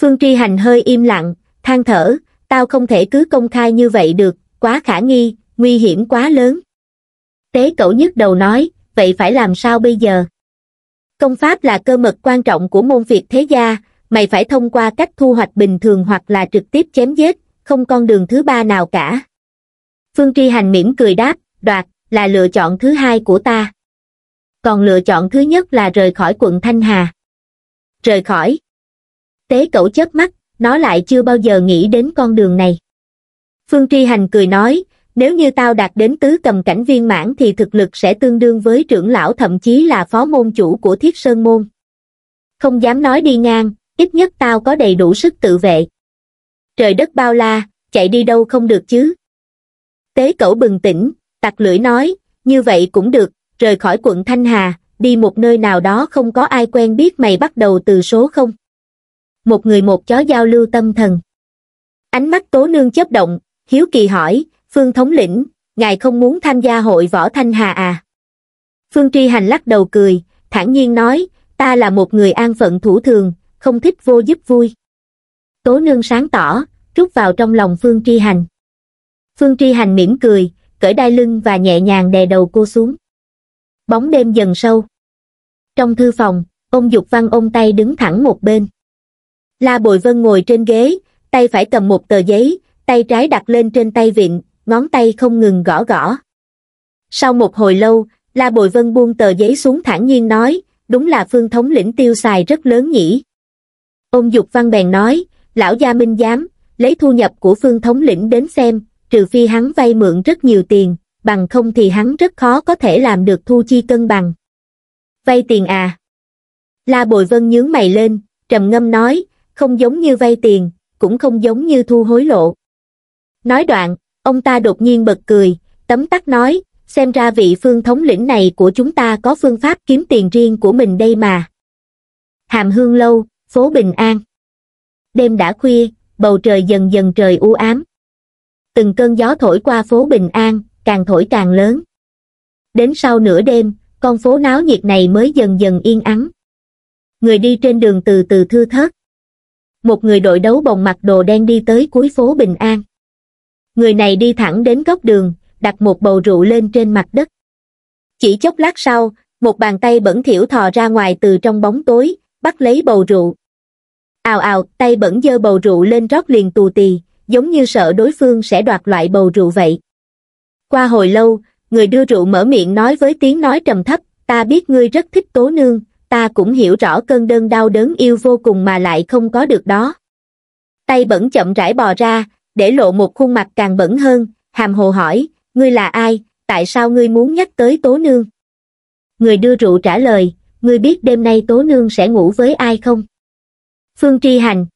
Phương Tri Hành hơi im lặng, than thở, tao không thể cứ công khai như vậy được, quá khả nghi, nguy hiểm quá lớn. Tế cậu nhức đầu nói, vậy phải làm sao bây giờ? Công pháp là cơ mật quan trọng của môn việc thế gia, mày phải thông qua cách thu hoạch bình thường hoặc là trực tiếp chém giết, không con đường thứ ba nào cả. Phương Tri Hành mỉm cười đáp, đoạt, là lựa chọn thứ hai của ta. Còn lựa chọn thứ nhất là rời khỏi quận Thanh Hà. Rời khỏi. Tế cậu chớp mắt, nó lại chưa bao giờ nghĩ đến con đường này. Phương Tri Hành cười nói, nếu như tao đạt đến tứ cầm cảnh viên mãn thì thực lực sẽ tương đương với trưởng lão thậm chí là phó môn chủ của thiết sơn môn. Không dám nói đi ngang, ít nhất tao có đầy đủ sức tự vệ. Trời đất bao la, chạy đi đâu không được chứ. Tế cẩu bừng tỉnh, tặc lưỡi nói, như vậy cũng được, rời khỏi quận Thanh Hà, đi một nơi nào đó không có ai quen biết mày bắt đầu từ số không. Một người một chó giao lưu tâm thần. Ánh mắt tố nương chớp động, hiếu kỳ hỏi, Phương thống lĩnh, ngài không muốn tham gia hội võ Thanh Hà à? Phương Tri Hành lắc đầu cười, thản nhiên nói, ta là một người an phận thủ thường, không thích vô giúp vui. Tố nương sáng tỏ, rút vào trong lòng Phương Tri Hành. Phương Tri Hành mỉm cười, cởi đai lưng và nhẹ nhàng đè đầu cô xuống. Bóng đêm dần sâu. Trong thư phòng, ông Dục Văn ôm tay đứng thẳng một bên. La Bội Vân ngồi trên ghế, tay phải cầm một tờ giấy, tay trái đặt lên trên tay vịn, ngón tay không ngừng gõ gõ. Sau một hồi lâu, La Bồi Vân buông tờ giấy xuống thản nhiên nói, đúng là phương thống lĩnh tiêu xài rất lớn nhỉ. Ông Dục Văn bèn nói, lão gia minh giám, lấy thu nhập của phương thống lĩnh đến xem, trừ phi hắn vay mượn rất nhiều tiền, bằng không thì hắn rất khó có thể làm được thu chi cân bằng. Vay tiền à? La Bồi Vân nhướng mày lên, trầm ngâm nói, không giống như vay tiền, cũng không giống như thu hối lộ. Nói đoạn, ông ta đột nhiên bật cười tấm tắc nói xem ra vị phương thống lĩnh này của chúng ta có phương pháp kiếm tiền riêng của mình đây mà hàm hương lâu phố bình an đêm đã khuya bầu trời dần dần trời u ám từng cơn gió thổi qua phố bình an càng thổi càng lớn đến sau nửa đêm con phố náo nhiệt này mới dần dần yên ắng người đi trên đường từ từ thư thớt một người đội đấu bồng mặc đồ đen đi tới cuối phố bình an người này đi thẳng đến góc đường đặt một bầu rượu lên trên mặt đất chỉ chốc lát sau một bàn tay bẩn thiểu thò ra ngoài từ trong bóng tối bắt lấy bầu rượu ào ào tay bẩn dơ bầu rượu lên rót liền tù tì giống như sợ đối phương sẽ đoạt loại bầu rượu vậy qua hồi lâu người đưa rượu mở miệng nói với tiếng nói trầm thấp ta biết ngươi rất thích tố nương ta cũng hiểu rõ cơn đơn đau đớn yêu vô cùng mà lại không có được đó tay bẩn chậm rãi bò ra để lộ một khuôn mặt càng bẩn hơn, hàm hồ hỏi, ngươi là ai, tại sao ngươi muốn nhắc tới tố nương? Người đưa rượu trả lời, ngươi biết đêm nay tố nương sẽ ngủ với ai không? Phương Tri Hành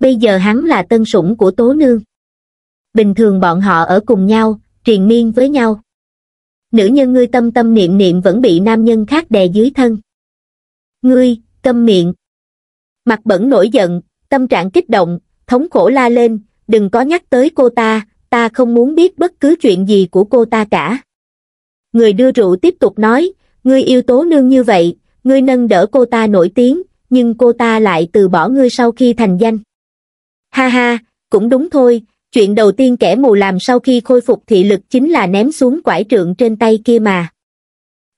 Bây giờ hắn là tân sủng của tố nương. Bình thường bọn họ ở cùng nhau, triền miên với nhau. Nữ nhân ngươi tâm tâm niệm niệm vẫn bị nam nhân khác đè dưới thân. Ngươi, câm miệng. Mặt bẩn nổi giận, tâm trạng kích động, thống khổ la lên, đừng có nhắc tới cô ta ta không muốn biết bất cứ chuyện gì của cô ta cả người đưa rượu tiếp tục nói ngươi yêu tố nương như vậy ngươi nâng đỡ cô ta nổi tiếng nhưng cô ta lại từ bỏ ngươi sau khi thành danh ha ha cũng đúng thôi chuyện đầu tiên kẻ mù làm sau khi khôi phục thị lực chính là ném xuống quải trượng trên tay kia mà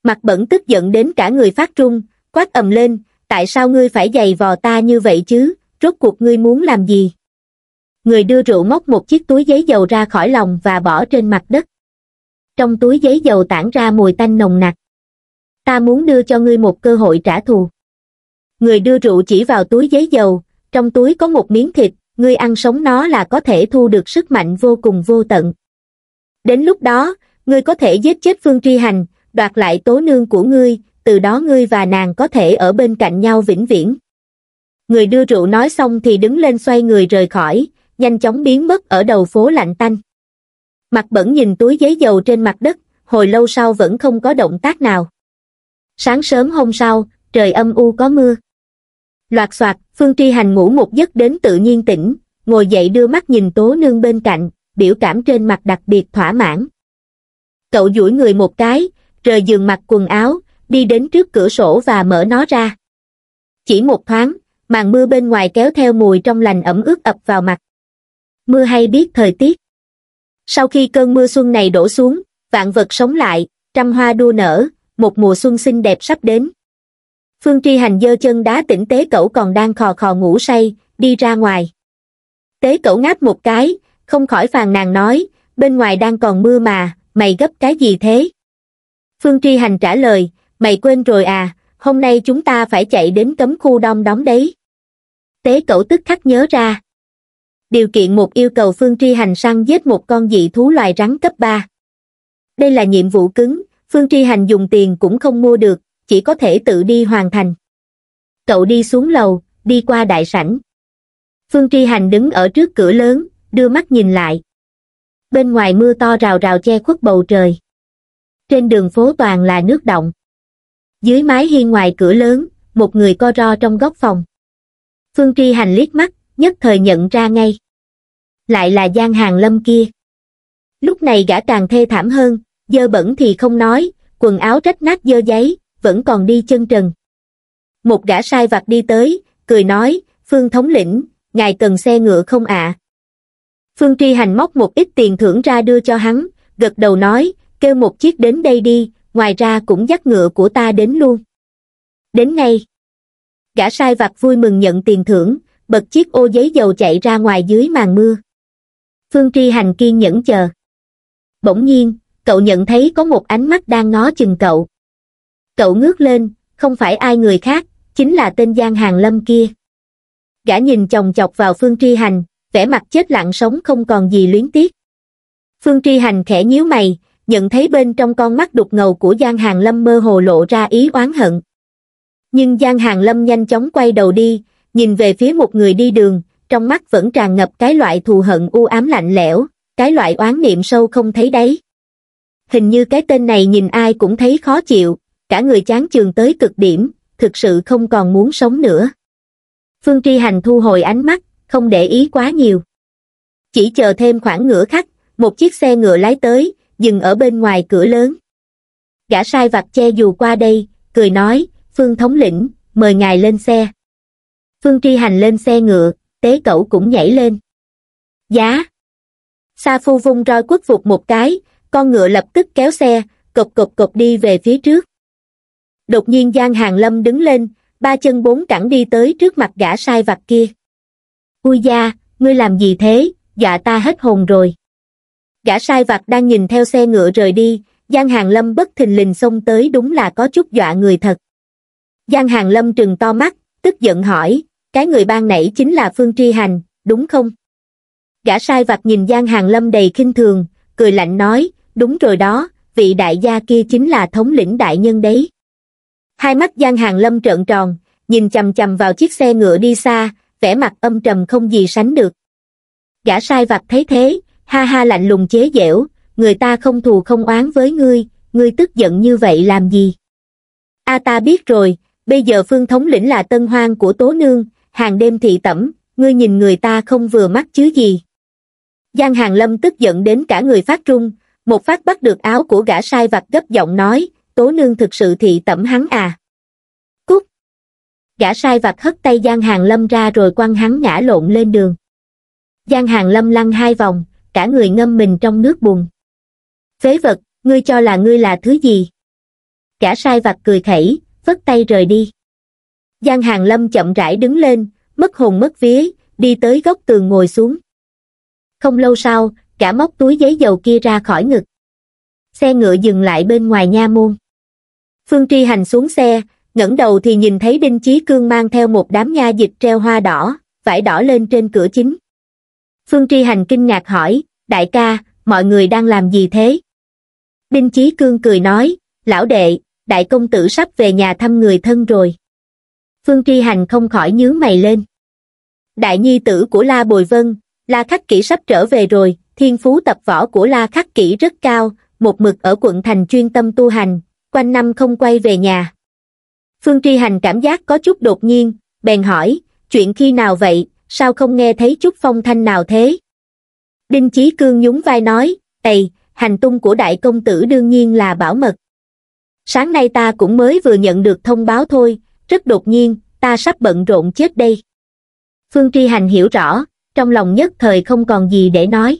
mặt bẩn tức giận đến cả người phát trung quát ầm lên tại sao ngươi phải giày vò ta như vậy chứ rốt cuộc ngươi muốn làm gì người đưa rượu móc một chiếc túi giấy dầu ra khỏi lòng và bỏ trên mặt đất. Trong túi giấy dầu tản ra mùi tanh nồng nặc. Ta muốn đưa cho ngươi một cơ hội trả thù. Người đưa rượu chỉ vào túi giấy dầu, trong túi có một miếng thịt, ngươi ăn sống nó là có thể thu được sức mạnh vô cùng vô tận. Đến lúc đó, ngươi có thể giết chết Phương Tri Hành, đoạt lại tố nương của ngươi, từ đó ngươi và nàng có thể ở bên cạnh nhau vĩnh viễn. Người đưa rượu nói xong thì đứng lên xoay người rời khỏi, nhanh chóng biến mất ở đầu phố lạnh tanh mặt bẩn nhìn túi giấy dầu trên mặt đất hồi lâu sau vẫn không có động tác nào sáng sớm hôm sau trời âm u có mưa loạt xoạt phương tri hành ngủ một giấc đến tự nhiên tỉnh ngồi dậy đưa mắt nhìn tố nương bên cạnh biểu cảm trên mặt đặc biệt thỏa mãn cậu duỗi người một cái rời giường mặc quần áo đi đến trước cửa sổ và mở nó ra chỉ một thoáng màn mưa bên ngoài kéo theo mùi trong lành ẩm ướt ập vào mặt mưa hay biết thời tiết. Sau khi cơn mưa xuân này đổ xuống, vạn vật sống lại, trăm hoa đua nở, một mùa xuân xinh đẹp sắp đến. Phương Tri Hành dơ chân đá tỉnh tế cẩu còn đang khò khò ngủ say, đi ra ngoài. Tế cẩu ngáp một cái, không khỏi phàn nàn nói, bên ngoài đang còn mưa mà, mày gấp cái gì thế? Phương Tri Hành trả lời, mày quên rồi à, hôm nay chúng ta phải chạy đến cấm khu đom đóm đấy. Tế cẩu tức khắc nhớ ra điều kiện một yêu cầu phương tri hành săn giết một con dị thú loài rắn cấp ba đây là nhiệm vụ cứng phương tri hành dùng tiền cũng không mua được chỉ có thể tự đi hoàn thành cậu đi xuống lầu đi qua đại sảnh phương tri hành đứng ở trước cửa lớn đưa mắt nhìn lại bên ngoài mưa to rào rào che khuất bầu trời trên đường phố toàn là nước động dưới mái hiên ngoài cửa lớn một người co ro trong góc phòng phương tri hành liếc mắt nhất thời nhận ra ngay lại là gian Hàng Lâm kia. Lúc này gã càng thê thảm hơn, dơ bẩn thì không nói, quần áo rách nát dơ giấy, vẫn còn đi chân trần. Một gã sai vặt đi tới, cười nói, Phương thống lĩnh, ngài cần xe ngựa không ạ? Phương Tri Hành móc một ít tiền thưởng ra đưa cho hắn, gật đầu nói, kêu một chiếc đến đây đi, ngoài ra cũng dắt ngựa của ta đến luôn. Đến ngay. Gã sai vặt vui mừng nhận tiền thưởng, bật chiếc ô giấy dầu chạy ra ngoài dưới màn mưa phương tri hành kiên nhẫn chờ bỗng nhiên cậu nhận thấy có một ánh mắt đang ngó chừng cậu cậu ngước lên không phải ai người khác chính là tên giang hàng lâm kia gã nhìn chồng chọc vào phương tri hành vẻ mặt chết lặng sống không còn gì luyến tiếc phương tri hành khẽ nhíu mày nhận thấy bên trong con mắt đục ngầu của giang hàng lâm mơ hồ lộ ra ý oán hận nhưng giang hàng lâm nhanh chóng quay đầu đi nhìn về phía một người đi đường trong mắt vẫn tràn ngập cái loại thù hận u ám lạnh lẽo, cái loại oán niệm sâu không thấy đáy. Hình như cái tên này nhìn ai cũng thấy khó chịu, cả người chán chường tới cực điểm, thực sự không còn muốn sống nữa. Phương Tri Hành thu hồi ánh mắt, không để ý quá nhiều. Chỉ chờ thêm khoảng ngửa khắc, một chiếc xe ngựa lái tới, dừng ở bên ngoài cửa lớn. Gã sai vặt che dù qua đây, cười nói, Phương thống lĩnh, mời ngài lên xe. Phương Tri Hành lên xe ngựa, tế cẩu cũng nhảy lên. Giá! Sa phu vung roi quất vụt một cái, con ngựa lập tức kéo xe, cộc cộc cộc đi về phía trước. Đột nhiên Giang Hàng Lâm đứng lên, ba chân bốn cẳng đi tới trước mặt gã sai vặt kia. Ui da, ngươi làm gì thế, dạ ta hết hồn rồi. Gã sai vặt đang nhìn theo xe ngựa rời đi, Giang Hàng Lâm bất thình lình xông tới đúng là có chút dọa người thật. Giang Hàng Lâm trừng to mắt, tức giận hỏi, cái người ban nãy chính là Phương Tri Hành, đúng không? Gã sai vặt nhìn Giang Hàng Lâm đầy khinh thường, cười lạnh nói, đúng rồi đó, vị đại gia kia chính là thống lĩnh đại nhân đấy. Hai mắt Giang Hàng Lâm trợn tròn, nhìn chầm chầm vào chiếc xe ngựa đi xa, vẻ mặt âm trầm không gì sánh được. Gã sai vặt thấy thế, ha ha lạnh lùng chế dẻo, người ta không thù không oán với ngươi, ngươi tức giận như vậy làm gì? A ta biết rồi, bây giờ phương thống lĩnh là tân hoang của tố nương, hàng đêm thị tẩm, ngươi nhìn người ta không vừa mắt chứ gì. Giang Hàng Lâm tức giận đến cả người phát trung, một phát bắt được áo của gã sai vặt gấp giọng nói, tố nương thực sự thị tẩm hắn à. Cút! Gã sai vặt hất tay Giang Hàng Lâm ra rồi quăng hắn ngã lộn lên đường. Giang Hàng Lâm lăn hai vòng, cả người ngâm mình trong nước bùn. Phế vật, ngươi cho là ngươi là thứ gì? Gã sai vặt cười khẩy, vất tay rời đi. Giang Hàng Lâm chậm rãi đứng lên, mất hồn mất vía, đi tới góc tường ngồi xuống. Không lâu sau, cả móc túi giấy dầu kia ra khỏi ngực. Xe ngựa dừng lại bên ngoài nha môn. Phương Tri Hành xuống xe, ngẩng đầu thì nhìn thấy Đinh Chí Cương mang theo một đám nha dịch treo hoa đỏ, vải đỏ lên trên cửa chính. Phương Tri Hành kinh ngạc hỏi, đại ca, mọi người đang làm gì thế? Đinh Chí Cương cười nói, lão đệ, đại công tử sắp về nhà thăm người thân rồi. Phương Tri Hành không khỏi nhớ mày lên. Đại nhi tử của La Bồi Vân, La Khắc Kỷ sắp trở về rồi, thiên phú tập võ của La Khắc Kỷ rất cao, một mực ở quận thành chuyên tâm tu hành, quanh năm không quay về nhà. Phương Tri Hành cảm giác có chút đột nhiên, bèn hỏi, chuyện khi nào vậy, sao không nghe thấy chút phong thanh nào thế? Đinh Chí Cương nhún vai nói, Ây, hành tung của đại công tử đương nhiên là bảo mật. Sáng nay ta cũng mới vừa nhận được thông báo thôi, rất đột nhiên ta sắp bận rộn chết đây phương tri hành hiểu rõ trong lòng nhất thời không còn gì để nói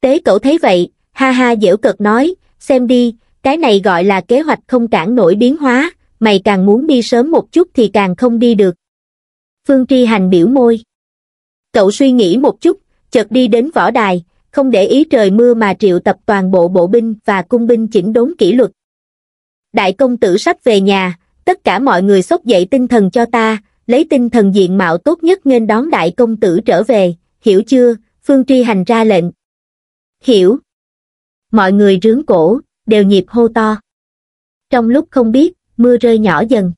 tế cậu thấy vậy ha ha dễu cợt nói xem đi cái này gọi là kế hoạch không cản nổi biến hóa mày càng muốn đi sớm một chút thì càng không đi được phương tri hành biểu môi cậu suy nghĩ một chút chợt đi đến võ đài không để ý trời mưa mà triệu tập toàn bộ bộ binh và cung binh chỉnh đốn kỷ luật đại công tử sắp về nhà tất cả mọi người xốc dậy tinh thần cho ta lấy tinh thần diện mạo tốt nhất nên đón đại công tử trở về hiểu chưa phương tri hành ra lệnh hiểu mọi người rướng cổ đều nhịp hô to trong lúc không biết mưa rơi nhỏ dần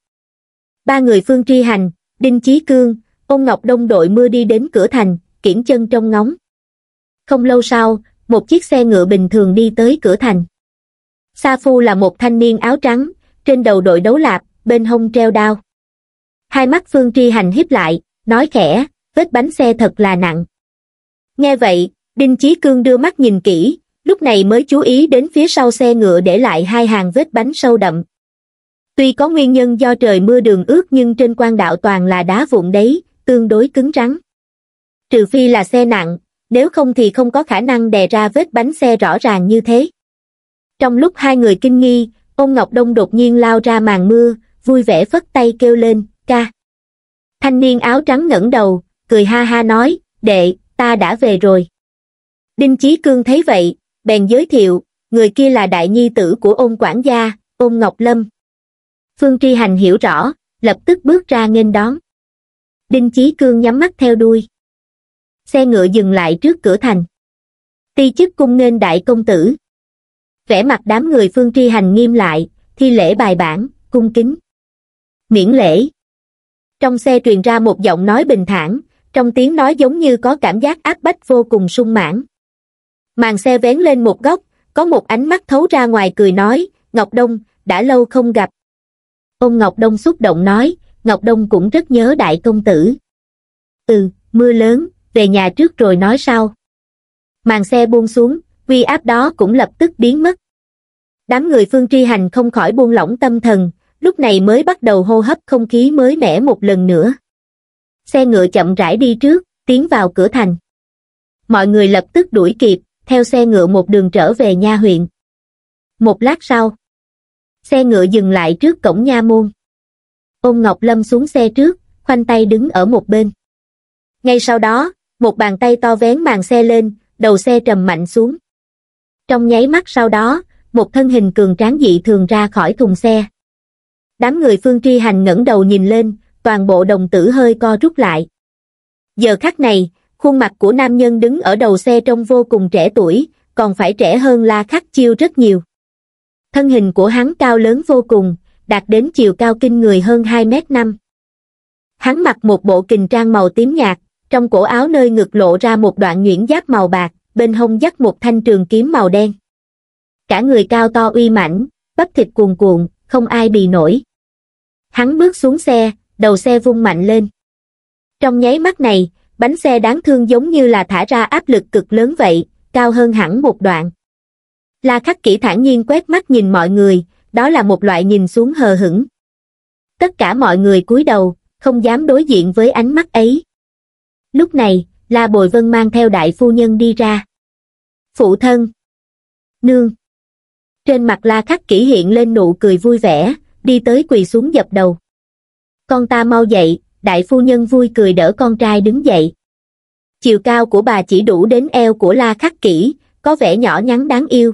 ba người phương tri hành đinh chí cương ông ngọc đông đội mưa đi đến cửa thành kiển chân trong ngóng không lâu sau một chiếc xe ngựa bình thường đi tới cửa thành sa phu là một thanh niên áo trắng trên đầu đội đấu lạp bên hông treo đao. Hai mắt Phương Tri Hành hiếp lại, nói khẽ, vết bánh xe thật là nặng. Nghe vậy, Đinh Chí Cương đưa mắt nhìn kỹ, lúc này mới chú ý đến phía sau xe ngựa để lại hai hàng vết bánh sâu đậm. Tuy có nguyên nhân do trời mưa đường ướt nhưng trên quan đạo toàn là đá vụn đấy, tương đối cứng rắn. Trừ phi là xe nặng, nếu không thì không có khả năng đè ra vết bánh xe rõ ràng như thế. Trong lúc hai người kinh nghi, ông Ngọc Đông đột nhiên lao ra màn mưa, vui vẻ phất tay kêu lên, ca. Thanh niên áo trắng ngẩng đầu, cười ha ha nói, đệ, ta đã về rồi. Đinh Chí Cương thấy vậy, bèn giới thiệu, người kia là đại nhi tử của ôn quản gia, ôn Ngọc Lâm. Phương Tri Hành hiểu rõ, lập tức bước ra nghênh đón. Đinh Chí Cương nhắm mắt theo đuôi. Xe ngựa dừng lại trước cửa thành. Ti chức cung nghênh đại công tử. Vẻ mặt đám người Phương Tri Hành nghiêm lại, thi lễ bài bản, cung kính miễn lễ. Trong xe truyền ra một giọng nói bình thản, trong tiếng nói giống như có cảm giác áp bách vô cùng sung mãn. Màn xe vén lên một góc, có một ánh mắt thấu ra ngoài cười nói, Ngọc Đông, đã lâu không gặp. Ông Ngọc Đông xúc động nói, Ngọc Đông cũng rất nhớ đại công tử. Ừ, mưa lớn, về nhà trước rồi nói sau. Màn xe buông xuống, uy áp đó cũng lập tức biến mất. Đám người phương tri hành không khỏi buông lỏng tâm thần, lúc này mới bắt đầu hô hấp không khí mới mẻ một lần nữa xe ngựa chậm rãi đi trước tiến vào cửa thành mọi người lập tức đuổi kịp theo xe ngựa một đường trở về nha huyện một lát sau xe ngựa dừng lại trước cổng nha môn ôn ngọc lâm xuống xe trước khoanh tay đứng ở một bên ngay sau đó một bàn tay to vén màn xe lên đầu xe trầm mạnh xuống trong nháy mắt sau đó một thân hình cường tráng dị thường ra khỏi thùng xe Đám người phương tri hành ngẩng đầu nhìn lên, toàn bộ đồng tử hơi co rút lại. Giờ khắc này, khuôn mặt của nam nhân đứng ở đầu xe trông vô cùng trẻ tuổi, còn phải trẻ hơn la khắc chiêu rất nhiều. Thân hình của hắn cao lớn vô cùng, đạt đến chiều cao kinh người hơn 2 mét 5. Hắn mặc một bộ kình trang màu tím nhạt, trong cổ áo nơi ngực lộ ra một đoạn nhuyễn giáp màu bạc, bên hông dắt một thanh trường kiếm màu đen. Cả người cao to uy mãnh, bắp thịt cuồn cuộn, không ai bì nổi. Hắn bước xuống xe, đầu xe vung mạnh lên. Trong nháy mắt này, bánh xe đáng thương giống như là thả ra áp lực cực lớn vậy, cao hơn hẳn một đoạn. La Khắc kỹ thản nhiên quét mắt nhìn mọi người, đó là một loại nhìn xuống hờ hững. Tất cả mọi người cúi đầu, không dám đối diện với ánh mắt ấy. Lúc này, La Bồi Vân mang theo đại phu nhân đi ra. Phụ thân. Nương. Trên mặt La Khắc Kỷ hiện lên nụ cười vui vẻ, đi tới quỳ xuống dập đầu. Con ta mau dậy, đại phu nhân vui cười đỡ con trai đứng dậy. Chiều cao của bà chỉ đủ đến eo của La Khắc Kỷ, có vẻ nhỏ nhắn đáng yêu.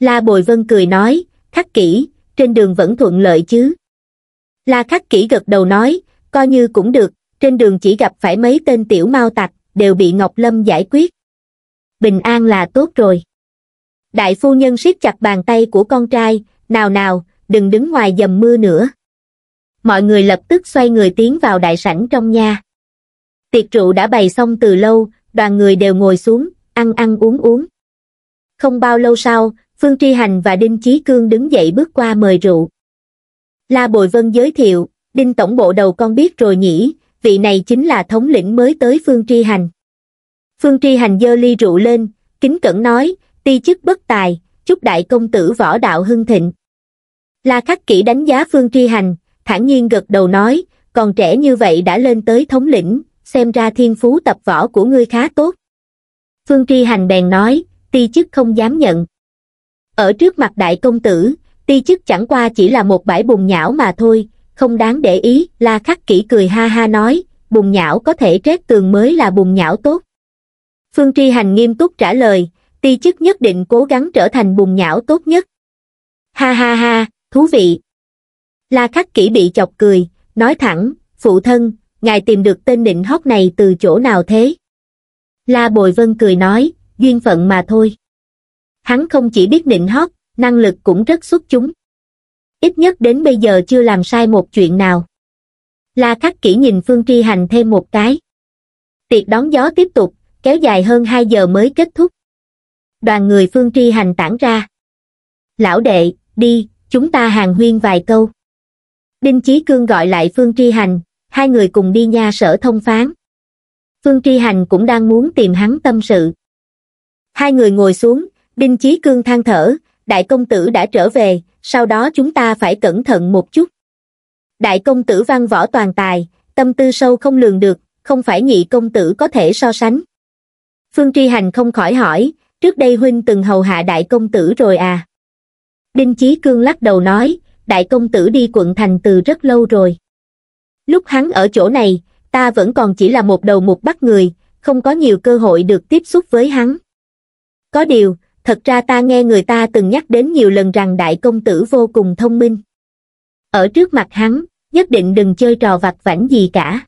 La Bồi Vân cười nói, Khắc Kỷ, trên đường vẫn thuận lợi chứ. La Khắc Kỷ gật đầu nói, coi như cũng được, trên đường chỉ gặp phải mấy tên tiểu mau tặc, đều bị Ngọc Lâm giải quyết. Bình an là tốt rồi. Đại phu nhân siết chặt bàn tay của con trai, nào nào, đừng đứng ngoài dầm mưa nữa. Mọi người lập tức xoay người tiến vào đại sảnh trong nhà. Tiệc rượu đã bày xong từ lâu, đoàn người đều ngồi xuống, ăn ăn uống uống. Không bao lâu sau, Phương Tri Hành và Đinh Chí Cương đứng dậy bước qua mời rượu. La Bồi Vân giới thiệu, Đinh Tổng Bộ đầu con biết rồi nhỉ, vị này chính là thống lĩnh mới tới Phương Tri Hành. Phương Tri Hành dơ ly rượu lên, kính cẩn nói, ti chức bất tài, chúc đại công tử võ đạo hưng thịnh. La Khắc Kỷ đánh giá Phương Tri Hành, thản nhiên gật đầu nói, còn trẻ như vậy đã lên tới thống lĩnh, xem ra thiên phú tập võ của ngươi khá tốt. Phương Tri Hành bèn nói, ti chức không dám nhận. Ở trước mặt đại công tử, ti chức chẳng qua chỉ là một bãi bùng nhão mà thôi, không đáng để ý, La Khắc Kỷ cười ha ha nói, bùng nhão có thể trét tường mới là bùng nhão tốt. Phương Tri Hành nghiêm túc trả lời, ti chức nhất định cố gắng trở thành bùng nhão tốt nhất. Ha ha ha, thú vị. La Khắc Kỷ bị chọc cười, nói thẳng, phụ thân, ngài tìm được tên nịnh hót này từ chỗ nào thế? La Bồi Vân cười nói, duyên phận mà thôi. Hắn không chỉ biết nịnh hót, năng lực cũng rất xuất chúng. Ít nhất đến bây giờ chưa làm sai một chuyện nào. La Khắc Kỷ nhìn Phương Tri Hành thêm một cái. Tiệc đón gió tiếp tục, kéo dài hơn 2 giờ mới kết thúc. Đoàn người Phương Tri Hành tản ra. Lão đệ, đi, chúng ta hàng huyên vài câu đinh chí cương gọi lại phương tri hành hai người cùng đi nha sở thông phán phương tri hành cũng đang muốn tìm hắn tâm sự hai người ngồi xuống đinh chí cương than thở đại công tử đã trở về sau đó chúng ta phải cẩn thận một chút đại công tử văn võ toàn tài tâm tư sâu không lường được không phải nhị công tử có thể so sánh phương tri hành không khỏi hỏi trước đây huynh từng hầu hạ đại công tử rồi à Đinh Chí Cương lắc đầu nói, đại công tử đi quận thành từ rất lâu rồi. Lúc hắn ở chỗ này, ta vẫn còn chỉ là một đầu mục bắt người, không có nhiều cơ hội được tiếp xúc với hắn. Có điều, thật ra ta nghe người ta từng nhắc đến nhiều lần rằng đại công tử vô cùng thông minh. Ở trước mặt hắn, nhất định đừng chơi trò vặt vảnh gì cả.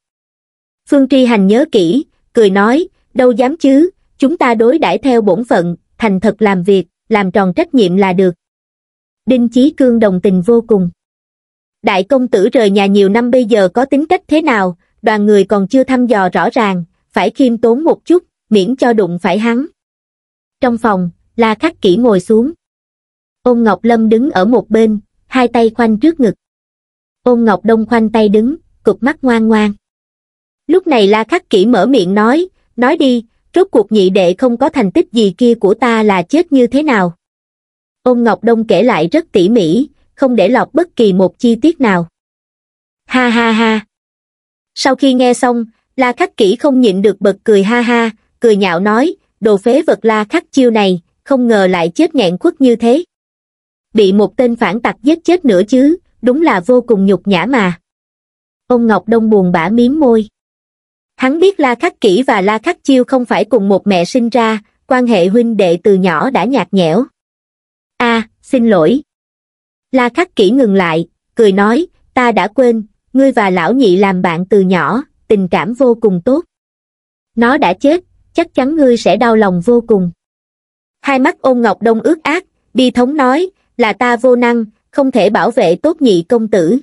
Phương Tri Hành nhớ kỹ, cười nói, đâu dám chứ, chúng ta đối đãi theo bổn phận, thành thật làm việc, làm tròn trách nhiệm là được. Đinh Chí Cương đồng tình vô cùng. Đại công tử rời nhà nhiều năm bây giờ có tính cách thế nào, đoàn người còn chưa thăm dò rõ ràng, phải khiêm tốn một chút, miễn cho đụng phải hắn. Trong phòng, La Khắc Kỷ ngồi xuống. Ôn Ngọc Lâm đứng ở một bên, hai tay khoanh trước ngực. Ôn Ngọc Đông khoanh tay đứng, cục mắt ngoan ngoan. Lúc này La Khắc Kỷ mở miệng nói, nói đi, rốt cuộc nhị đệ không có thành tích gì kia của ta là chết như thế nào. Ông Ngọc Đông kể lại rất tỉ mỉ, không để lọt bất kỳ một chi tiết nào. Ha ha ha! Sau khi nghe xong, La Khắc Kỷ không nhịn được bật cười ha ha, cười nhạo nói, đồ phế vật La Khắc chiêu này, không ngờ lại chết nhạn quất như thế. Bị một tên phản tặc giết chết nữa chứ, đúng là vô cùng nhục nhã mà. Ông Ngọc Đông buồn bã miếm môi. Hắn biết La Khắc Kỷ và La Khắc Chiêu không phải cùng một mẹ sinh ra, quan hệ huynh đệ từ nhỏ đã nhạt nhẽo a à, xin lỗi la khắc kỹ ngừng lại cười nói ta đã quên ngươi và lão nhị làm bạn từ nhỏ tình cảm vô cùng tốt nó đã chết chắc chắn ngươi sẽ đau lòng vô cùng hai mắt ôn ngọc đông ướt át đi thống nói là ta vô năng không thể bảo vệ tốt nhị công tử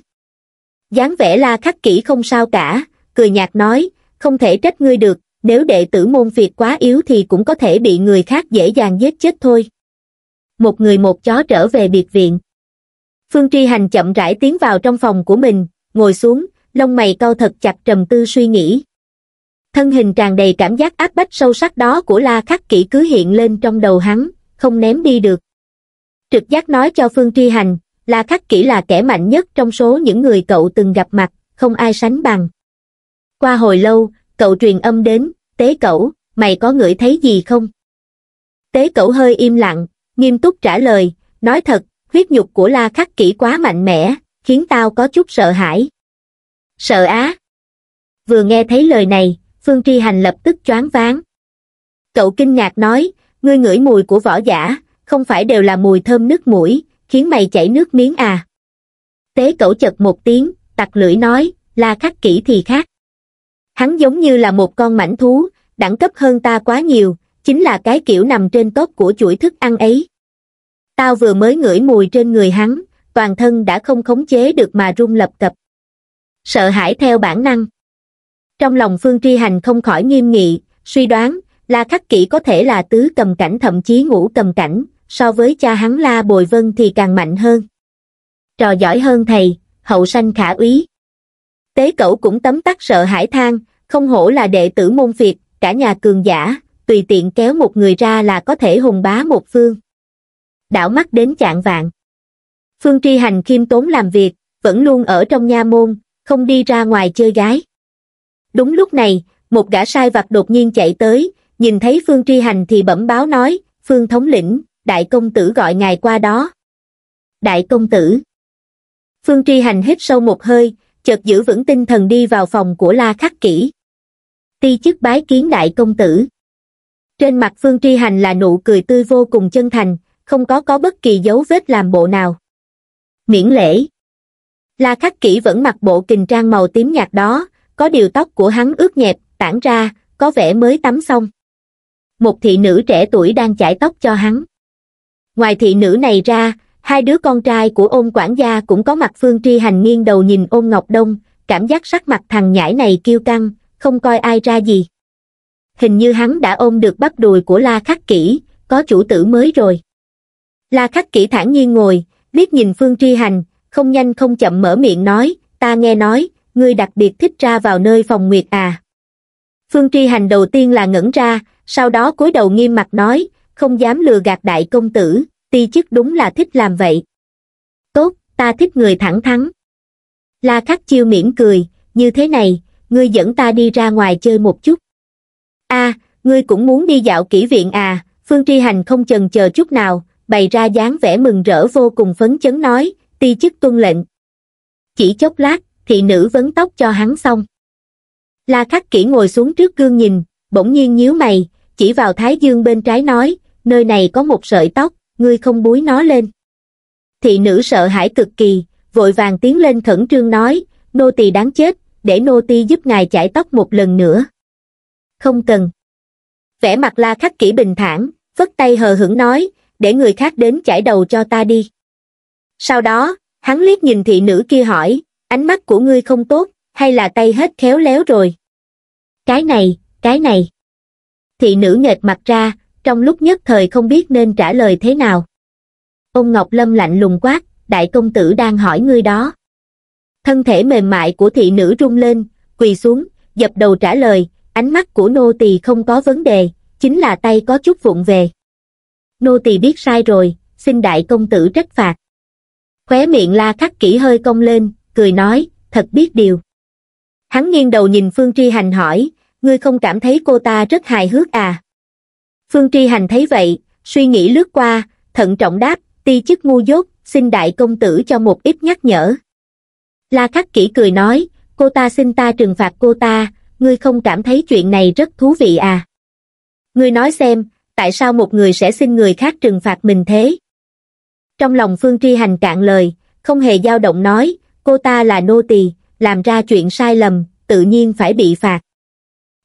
dáng vẻ la khắc kỹ không sao cả cười nhạt nói không thể trách ngươi được nếu đệ tử môn phiệt quá yếu thì cũng có thể bị người khác dễ dàng giết chết thôi một người một chó trở về biệt viện. Phương Tri Hành chậm rãi tiến vào trong phòng của mình, ngồi xuống, lông mày cau thật chặt trầm tư suy nghĩ. Thân hình tràn đầy cảm giác áp bách sâu sắc đó của La Khắc Kỷ cứ hiện lên trong đầu hắn, không ném đi được. Trực giác nói cho Phương Tri Hành, La Khắc Kỷ là kẻ mạnh nhất trong số những người cậu từng gặp mặt, không ai sánh bằng. Qua hồi lâu, cậu truyền âm đến, tế cẩu, mày có ngửi thấy gì không? Tế cẩu hơi im lặng, nghiêm túc trả lời, nói thật, huyết nhục của la khắc kỹ quá mạnh mẽ, khiến tao có chút sợ hãi. Sợ á? Vừa nghe thấy lời này, Phương Tri Hành lập tức choáng váng. Cậu kinh ngạc nói, ngươi ngửi mùi của võ giả, không phải đều là mùi thơm nước mũi, khiến mày chảy nước miếng à. Tế cậu chật một tiếng, tặc lưỡi nói, la khắc kỹ thì khác. Hắn giống như là một con mảnh thú, đẳng cấp hơn ta quá nhiều, chính là cái kiểu nằm trên tốt của chuỗi thức ăn ấy tao vừa mới ngửi mùi trên người hắn toàn thân đã không khống chế được mà run lập cập sợ hãi theo bản năng trong lòng phương tri hành không khỏi nghiêm nghị suy đoán la khắc kỷ có thể là tứ cầm cảnh thậm chí ngũ cầm cảnh so với cha hắn la bồi vân thì càng mạnh hơn trò giỏi hơn thầy hậu sanh khả úy tế cẩu cũng tấm tắc sợ hãi than không hổ là đệ tử môn phiệt cả nhà cường giả tùy tiện kéo một người ra là có thể hùng bá một phương. Đảo mắt đến chạng vạn. Phương Tri Hành khiêm tốn làm việc, vẫn luôn ở trong nha môn, không đi ra ngoài chơi gái. Đúng lúc này, một gã sai vặt đột nhiên chạy tới, nhìn thấy Phương Tri Hành thì bẩm báo nói, Phương Thống lĩnh, Đại Công Tử gọi ngài qua đó. Đại Công Tử Phương Tri Hành hít sâu một hơi, chợt giữ vững tinh thần đi vào phòng của La Khắc Kỷ. Ti chức bái kiến Đại Công Tử trên mặt phương tri hành là nụ cười tươi vô cùng chân thành không có có bất kỳ dấu vết làm bộ nào miễn lễ la khắc kỹ vẫn mặc bộ kình trang màu tím nhạt đó có điều tóc của hắn ướt nhẹp tản ra có vẻ mới tắm xong một thị nữ trẻ tuổi đang chải tóc cho hắn ngoài thị nữ này ra hai đứa con trai của ôn quản gia cũng có mặt phương tri hành nghiêng đầu nhìn ôn ngọc đông cảm giác sắc mặt thằng nhãi này kiêu căng không coi ai ra gì hình như hắn đã ôm được bắp đùi của La Khắc Kỷ, có chủ tử mới rồi. La Khắc Kỷ thản nhiên ngồi, liếc nhìn Phương Tri Hành, không nhanh không chậm mở miệng nói, ta nghe nói, ngươi đặc biệt thích ra vào nơi phòng nguyệt à. Phương Tri Hành đầu tiên là ngẩn ra, sau đó cúi đầu nghiêm mặt nói, không dám lừa gạt đại công tử, ti chức đúng là thích làm vậy. Tốt, ta thích người thẳng thắn. La Khắc Chiêu mỉm cười, như thế này, ngươi dẫn ta đi ra ngoài chơi một chút a ngươi cũng muốn đi dạo kỹ viện à phương tri hành không chần chờ chút nào bày ra dáng vẻ mừng rỡ vô cùng phấn chấn nói ti chức tuân lệnh chỉ chốc lát thị nữ vấn tóc cho hắn xong la khắc kỹ ngồi xuống trước gương nhìn bỗng nhiên nhíu mày chỉ vào thái dương bên trái nói nơi này có một sợi tóc ngươi không búi nó lên thị nữ sợ hãi cực kỳ vội vàng tiến lên khẩn trương nói nô tỳ đáng chết để nô tỳ giúp ngài chải tóc một lần nữa không cần. Vẻ mặt la khắc kỹ bình thản, vất tay hờ hững nói, để người khác đến chải đầu cho ta đi. Sau đó, hắn liếc nhìn thị nữ kia hỏi, ánh mắt của ngươi không tốt, hay là tay hết khéo léo rồi? Cái này, cái này. Thị nữ nghệt mặt ra, trong lúc nhất thời không biết nên trả lời thế nào. Ông Ngọc Lâm lạnh lùng quát, đại công tử đang hỏi ngươi đó. Thân thể mềm mại của thị nữ rung lên, quỳ xuống, dập đầu trả lời, ánh mắt của nô tỳ không có vấn đề, chính là tay có chút vụng về. Nô tỳ biết sai rồi, xin đại công tử trách phạt. Khóe miệng la khắc kỹ hơi cong lên, cười nói, thật biết điều. Hắn nghiêng đầu nhìn Phương Tri Hành hỏi, ngươi không cảm thấy cô ta rất hài hước à? Phương Tri Hành thấy vậy, suy nghĩ lướt qua, thận trọng đáp, ti chức ngu dốt, xin đại công tử cho một ít nhắc nhở. La Khắc Kỹ cười nói, cô ta xin ta trừng phạt cô ta, ngươi không cảm thấy chuyện này rất thú vị à? Ngươi nói xem, tại sao một người sẽ xin người khác trừng phạt mình thế? Trong lòng Phương Tri Hành cạn lời, không hề dao động nói, cô ta là nô tỳ, làm ra chuyện sai lầm, tự nhiên phải bị phạt.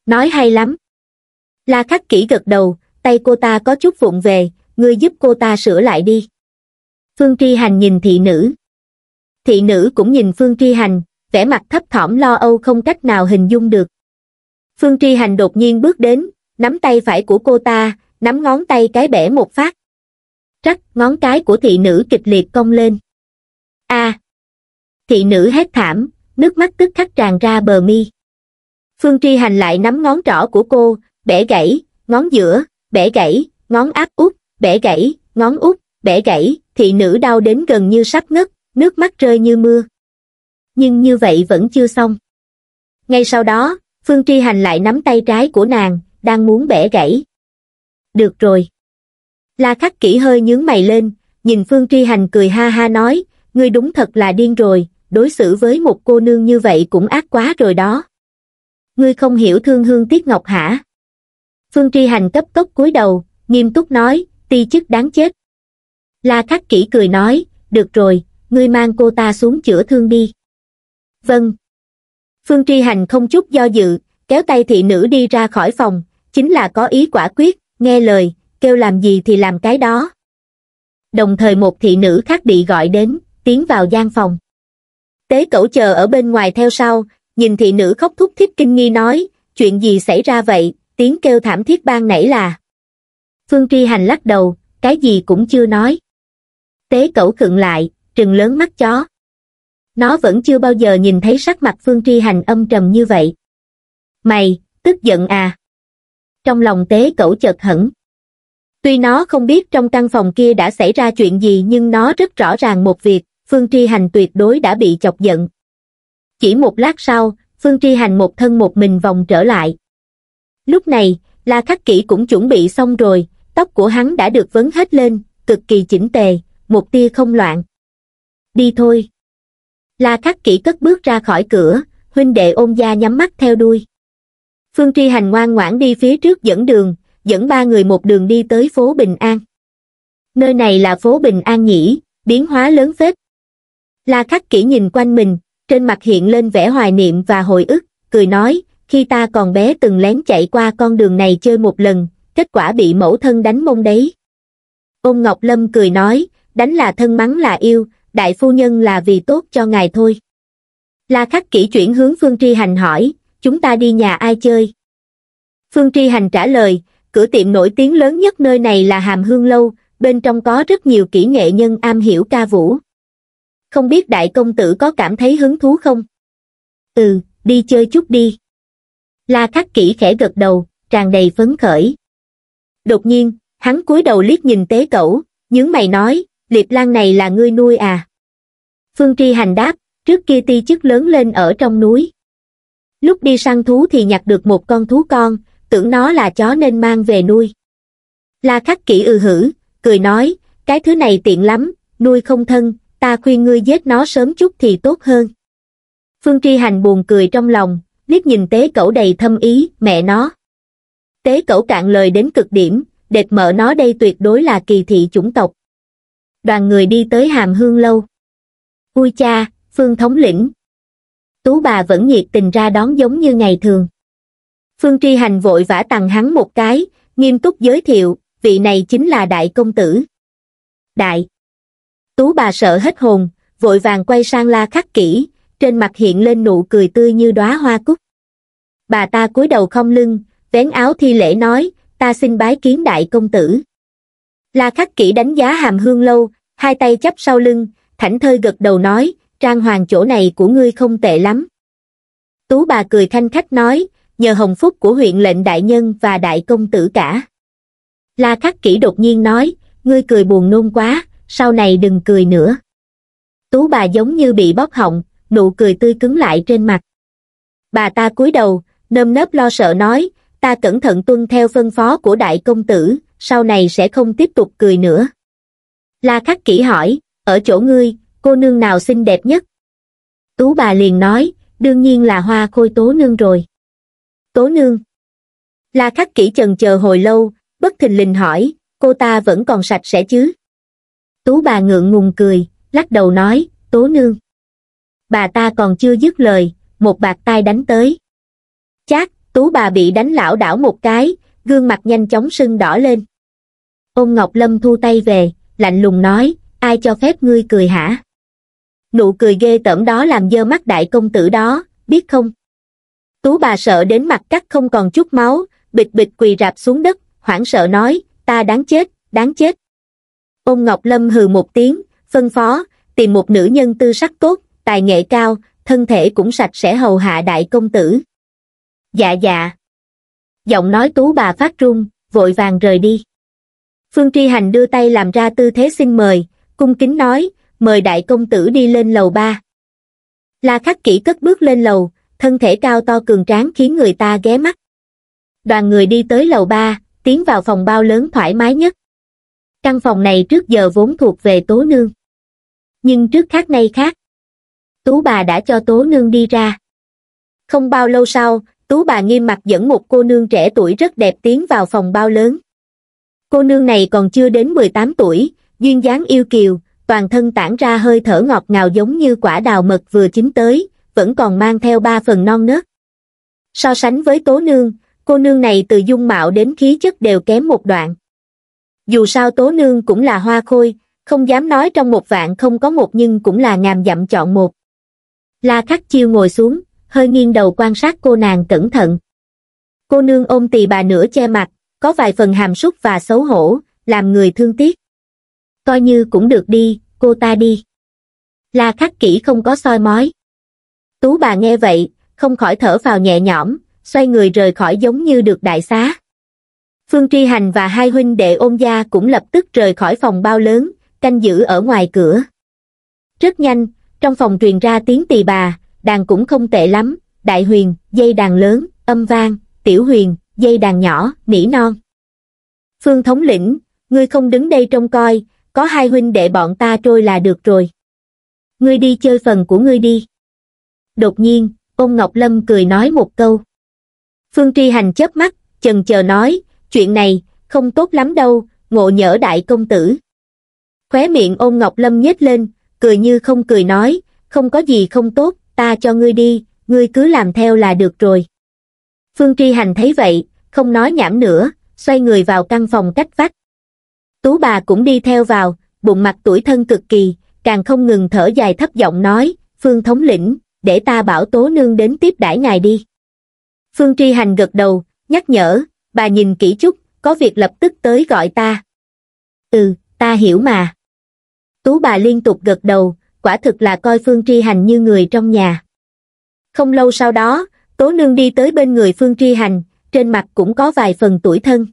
Nói hay lắm. La Khắc Kỷ gật đầu, tay cô ta có chút vụng về, ngươi giúp cô ta sửa lại đi. Phương Tri Hành nhìn thị nữ. Thị nữ cũng nhìn Phương Tri Hành, vẻ mặt thấp thỏm lo âu không cách nào hình dung được. Phương Tri Hành đột nhiên bước đến, nắm tay phải của cô ta, nắm ngón tay cái bẻ một phát. Rắc, ngón cái của thị nữ kịch liệt cong lên. A. thị nữ hét thảm, nước mắt tức khắc tràn ra bờ mi. Phương Tri Hành lại nắm ngón trỏ của cô, bẻ gãy, ngón giữa, bẻ gãy, ngón áp út, bẻ gãy, ngón út, bẻ gãy, thị nữ đau đến gần như sắp ngất, nước mắt rơi như mưa. Nhưng như vậy vẫn chưa xong. Ngay sau đó, phương tri hành lại nắm tay trái của nàng đang muốn bẻ gãy được rồi la khắc kỹ hơi nhướng mày lên nhìn phương tri hành cười ha ha nói ngươi đúng thật là điên rồi đối xử với một cô nương như vậy cũng ác quá rồi đó ngươi không hiểu thương hương Tiết ngọc hả phương tri hành cấp tốc cúi đầu nghiêm túc nói ti chức đáng chết la khắc kỹ cười nói được rồi ngươi mang cô ta xuống chữa thương đi vâng phương tri hành không chút do dự kéo tay thị nữ đi ra khỏi phòng chính là có ý quả quyết nghe lời kêu làm gì thì làm cái đó đồng thời một thị nữ khác bị gọi đến tiến vào gian phòng tế cẩu chờ ở bên ngoài theo sau nhìn thị nữ khóc thúc thích kinh nghi nói chuyện gì xảy ra vậy tiếng kêu thảm thiết ban nảy là phương tri hành lắc đầu cái gì cũng chưa nói tế cẩu khựng lại trừng lớn mắt chó nó vẫn chưa bao giờ nhìn thấy sắc mặt phương tri hành âm trầm như vậy mày tức giận à trong lòng tế cẩu chợt hẳn tuy nó không biết trong căn phòng kia đã xảy ra chuyện gì nhưng nó rất rõ ràng một việc phương tri hành tuyệt đối đã bị chọc giận chỉ một lát sau phương tri hành một thân một mình vòng trở lại lúc này la khắc Kỷ cũng chuẩn bị xong rồi tóc của hắn đã được vấn hết lên cực kỳ chỉnh tề một tia không loạn đi thôi la khắc Kỷ cất bước ra khỏi cửa huynh đệ ôn gia nhắm mắt theo đuôi phương tri hành ngoan ngoãn đi phía trước dẫn đường dẫn ba người một đường đi tới phố bình an nơi này là phố bình an nhỉ biến hóa lớn phết la khắc Kỷ nhìn quanh mình trên mặt hiện lên vẻ hoài niệm và hồi ức cười nói khi ta còn bé từng lén chạy qua con đường này chơi một lần kết quả bị mẫu thân đánh mông đấy ôn ngọc lâm cười nói đánh là thân mắng là yêu đại phu nhân là vì tốt cho ngài thôi. La khắc kỹ chuyển hướng Phương Tri Hành hỏi, chúng ta đi nhà ai chơi? Phương Tri Hành trả lời, cửa tiệm nổi tiếng lớn nhất nơi này là Hàm Hương Lâu, bên trong có rất nhiều kỹ nghệ nhân am hiểu ca vũ. Không biết đại công tử có cảm thấy hứng thú không? Ừ, đi chơi chút đi. La khắc kỹ khẽ gật đầu, tràn đầy phấn khởi. Đột nhiên, hắn cúi đầu liếc nhìn tế cẩu, nhướng mày nói, liệp lan này là ngươi nuôi à phương tri hành đáp trước kia ti chức lớn lên ở trong núi lúc đi săn thú thì nhặt được một con thú con tưởng nó là chó nên mang về nuôi la khắc kỹ ư ừ hử cười nói cái thứ này tiện lắm nuôi không thân ta khuyên ngươi giết nó sớm chút thì tốt hơn phương tri hành buồn cười trong lòng liếc nhìn tế cẩu đầy thâm ý mẹ nó tế cẩu cạn lời đến cực điểm đệt mở nó đây tuyệt đối là kỳ thị chủng tộc đoàn người đi tới hàm hương lâu vui cha phương thống lĩnh tú bà vẫn nhiệt tình ra đón giống như ngày thường phương tri hành vội vã tặng hắn một cái nghiêm túc giới thiệu vị này chính là đại công tử đại tú bà sợ hết hồn vội vàng quay sang la khắc kỹ trên mặt hiện lên nụ cười tươi như đóa hoa cúc bà ta cúi đầu không lưng vén áo thi lễ nói ta xin bái kiến đại công tử la khắc kỹ đánh giá hàm hương lâu hai tay chắp sau lưng thảnh thơi gật đầu nói trang hoàng chỗ này của ngươi không tệ lắm tú bà cười thanh khách nói nhờ hồng phúc của huyện lệnh đại nhân và đại công tử cả la khắc kỹ đột nhiên nói ngươi cười buồn nôn quá sau này đừng cười nữa tú bà giống như bị bóp họng nụ cười tươi cứng lại trên mặt bà ta cúi đầu nơm nớp lo sợ nói ta cẩn thận tuân theo phân phó của đại công tử sau này sẽ không tiếp tục cười nữa. La Khắc Kỷ hỏi, ở chỗ ngươi, cô nương nào xinh đẹp nhất? Tú bà liền nói, đương nhiên là hoa khôi tố nương rồi. Tố nương. La Khắc Kỷ chần chờ hồi lâu, bất thình lình hỏi, cô ta vẫn còn sạch sẽ chứ? Tú bà ngượng ngùng cười, lắc đầu nói, tố nương. Bà ta còn chưa dứt lời, một bạt tay đánh tới. Chát, tú bà bị đánh lão đảo một cái, gương mặt nhanh chóng sưng đỏ lên. Ông ngọc lâm thu tay về lạnh lùng nói ai cho phép ngươi cười hả nụ cười ghê tởm đó làm dơ mắt đại công tử đó biết không tú bà sợ đến mặt cắt không còn chút máu bịch bịch quỳ rạp xuống đất hoảng sợ nói ta đáng chết đáng chết Ông ngọc lâm hừ một tiếng phân phó tìm một nữ nhân tư sắc tốt tài nghệ cao thân thể cũng sạch sẽ hầu hạ đại công tử dạ dạ giọng nói tú bà phát run vội vàng rời đi phương tri hành đưa tay làm ra tư thế xin mời cung kính nói mời đại công tử đi lên lầu ba la khắc kỹ cất bước lên lầu thân thể cao to cường tráng khiến người ta ghé mắt đoàn người đi tới lầu ba tiến vào phòng bao lớn thoải mái nhất căn phòng này trước giờ vốn thuộc về tố nương nhưng trước khác nay khác tú bà đã cho tố nương đi ra không bao lâu sau tú bà nghiêm mặt dẫn một cô nương trẻ tuổi rất đẹp tiến vào phòng bao lớn cô nương này còn chưa đến mười tám tuổi duyên dáng yêu kiều toàn thân tản ra hơi thở ngọt ngào giống như quả đào mật vừa chín tới vẫn còn mang theo ba phần non nớt so sánh với tố nương cô nương này từ dung mạo đến khí chất đều kém một đoạn dù sao tố nương cũng là hoa khôi không dám nói trong một vạn không có một nhưng cũng là ngàm dặm chọn một la khắc chiêu ngồi xuống hơi nghiêng đầu quan sát cô nàng cẩn thận cô nương ôm tỳ bà nửa che mặt có vài phần hàm súc và xấu hổ, làm người thương tiếc. Coi như cũng được đi, cô ta đi. La khắc kỹ không có soi mói. Tú bà nghe vậy, không khỏi thở vào nhẹ nhõm, xoay người rời khỏi giống như được đại xá. Phương Tri Hành và hai huynh đệ ôn gia cũng lập tức rời khỏi phòng bao lớn, canh giữ ở ngoài cửa. Rất nhanh, trong phòng truyền ra tiếng tỳ bà, đàn cũng không tệ lắm, đại huyền, dây đàn lớn, âm vang, tiểu huyền, dây đàn nhỏ, nỉ non. Phương thống lĩnh, ngươi không đứng đây trông coi, có hai huynh đệ bọn ta trôi là được rồi. Ngươi đi chơi phần của ngươi đi. Đột nhiên, ông Ngọc Lâm cười nói một câu. Phương Tri Hành chớp mắt, chần chờ nói, chuyện này, không tốt lắm đâu, ngộ nhỡ đại công tử. Khóe miệng ôn Ngọc Lâm nhếch lên, cười như không cười nói, không có gì không tốt, ta cho ngươi đi, ngươi cứ làm theo là được rồi phương tri hành thấy vậy không nói nhảm nữa xoay người vào căn phòng cách vách tú bà cũng đi theo vào bụng mặt tuổi thân cực kỳ càng không ngừng thở dài thấp giọng nói phương thống lĩnh để ta bảo tố nương đến tiếp đãi ngài đi phương tri hành gật đầu nhắc nhở bà nhìn kỹ chút có việc lập tức tới gọi ta ừ ta hiểu mà tú bà liên tục gật đầu quả thực là coi phương tri hành như người trong nhà không lâu sau đó Tố Nương đi tới bên người Phương Tri Hành, trên mặt cũng có vài phần tuổi thân.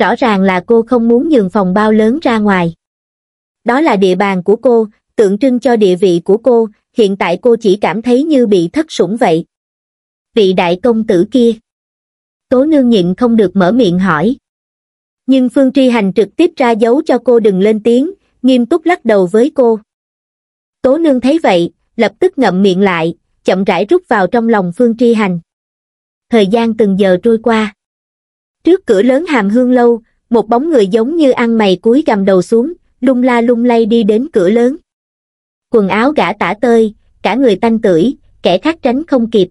Rõ ràng là cô không muốn nhường phòng bao lớn ra ngoài. Đó là địa bàn của cô, tượng trưng cho địa vị của cô, hiện tại cô chỉ cảm thấy như bị thất sủng vậy. Vị đại công tử kia. Tố Nương nhịn không được mở miệng hỏi. Nhưng Phương Tri Hành trực tiếp ra dấu cho cô đừng lên tiếng, nghiêm túc lắc đầu với cô. Tố Nương thấy vậy, lập tức ngậm miệng lại, chậm rãi rút vào trong lòng phương tri hành thời gian từng giờ trôi qua trước cửa lớn hàm hương lâu một bóng người giống như ăn mày cúi gầm đầu xuống lung la lung lay đi đến cửa lớn quần áo gã tả tơi cả người tanh tưởi kẻ khác tránh không kịp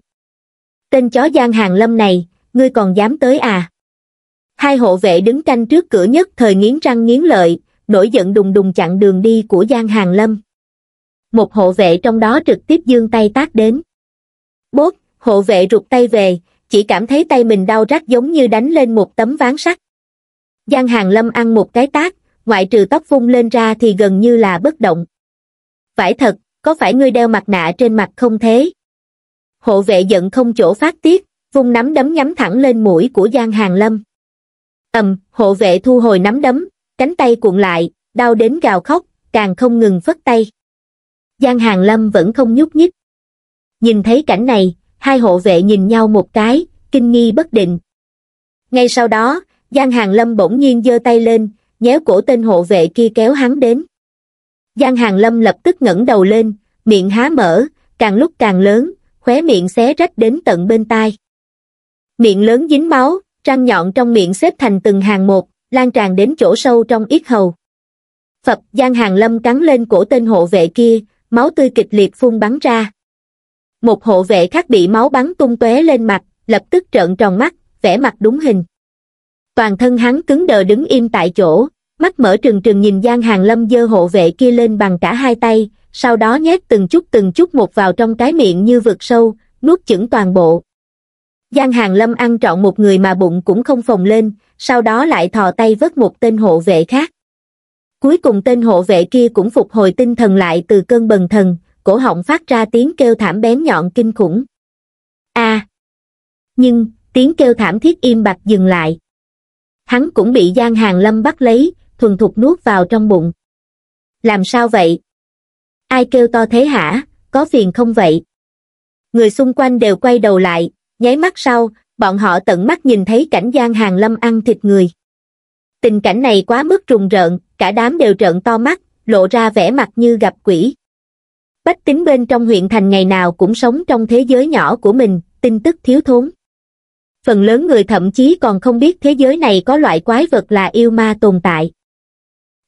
tên chó giang hàng lâm này ngươi còn dám tới à hai hộ vệ đứng canh trước cửa nhất thời nghiến răng nghiến lợi nổi giận đùng đùng chặn đường đi của giang hàng lâm một hộ vệ trong đó trực tiếp dương tay tác đến bốt, hộ vệ rụt tay về, chỉ cảm thấy tay mình đau rát giống như đánh lên một tấm ván sắt. Giang Hàng Lâm ăn một cái tát, ngoại trừ tóc vung lên ra thì gần như là bất động. Phải thật, có phải ngươi đeo mặt nạ trên mặt không thế? Hộ vệ giận không chỗ phát tiết, vung nắm đấm nhắm thẳng lên mũi của Giang Hàng Lâm. ầm, hộ vệ thu hồi nắm đấm, cánh tay cuộn lại, đau đến gào khóc, càng không ngừng phất tay. Giang Hàng Lâm vẫn không nhúc nhích. Nhìn thấy cảnh này, hai hộ vệ nhìn nhau một cái, kinh nghi bất định. Ngay sau đó, Giang Hàng Lâm bỗng nhiên giơ tay lên, nhéo cổ tên hộ vệ kia kéo hắn đến. Giang Hàng Lâm lập tức ngẩng đầu lên, miệng há mở, càng lúc càng lớn, khóe miệng xé rách đến tận bên tai. Miệng lớn dính máu, răng nhọn trong miệng xếp thành từng hàng một, lan tràn đến chỗ sâu trong yết hầu. Phật Giang Hàng Lâm cắn lên cổ tên hộ vệ kia, máu tươi kịch liệt phun bắn ra. Một hộ vệ khác bị máu bắn tung tóe lên mặt, lập tức trợn tròn mắt, vẻ mặt đúng hình. Toàn thân hắn cứng đờ đứng im tại chỗ, mắt mở trừng trừng nhìn Giang Hàng Lâm dơ hộ vệ kia lên bằng cả hai tay, sau đó nhét từng chút từng chút một vào trong cái miệng như vực sâu, nuốt chửng toàn bộ. Giang Hàng Lâm ăn trọn một người mà bụng cũng không phồng lên, sau đó lại thò tay vớt một tên hộ vệ khác. Cuối cùng tên hộ vệ kia cũng phục hồi tinh thần lại từ cơn bần thần, cổ họng phát ra tiếng kêu thảm bén nhọn kinh khủng a nhưng tiếng kêu thảm thiết im bặt dừng lại hắn cũng bị giang hàng lâm bắt lấy thuần thục nuốt vào trong bụng làm sao vậy ai kêu to thế hả có phiền không vậy người xung quanh đều quay đầu lại nháy mắt sau bọn họ tận mắt nhìn thấy cảnh giang hàng lâm ăn thịt người tình cảnh này quá mức rùng rợn cả đám đều trợn to mắt lộ ra vẻ mặt như gặp quỷ Bách tính bên trong huyện thành ngày nào cũng sống trong thế giới nhỏ của mình, tin tức thiếu thốn. Phần lớn người thậm chí còn không biết thế giới này có loại quái vật là yêu ma tồn tại.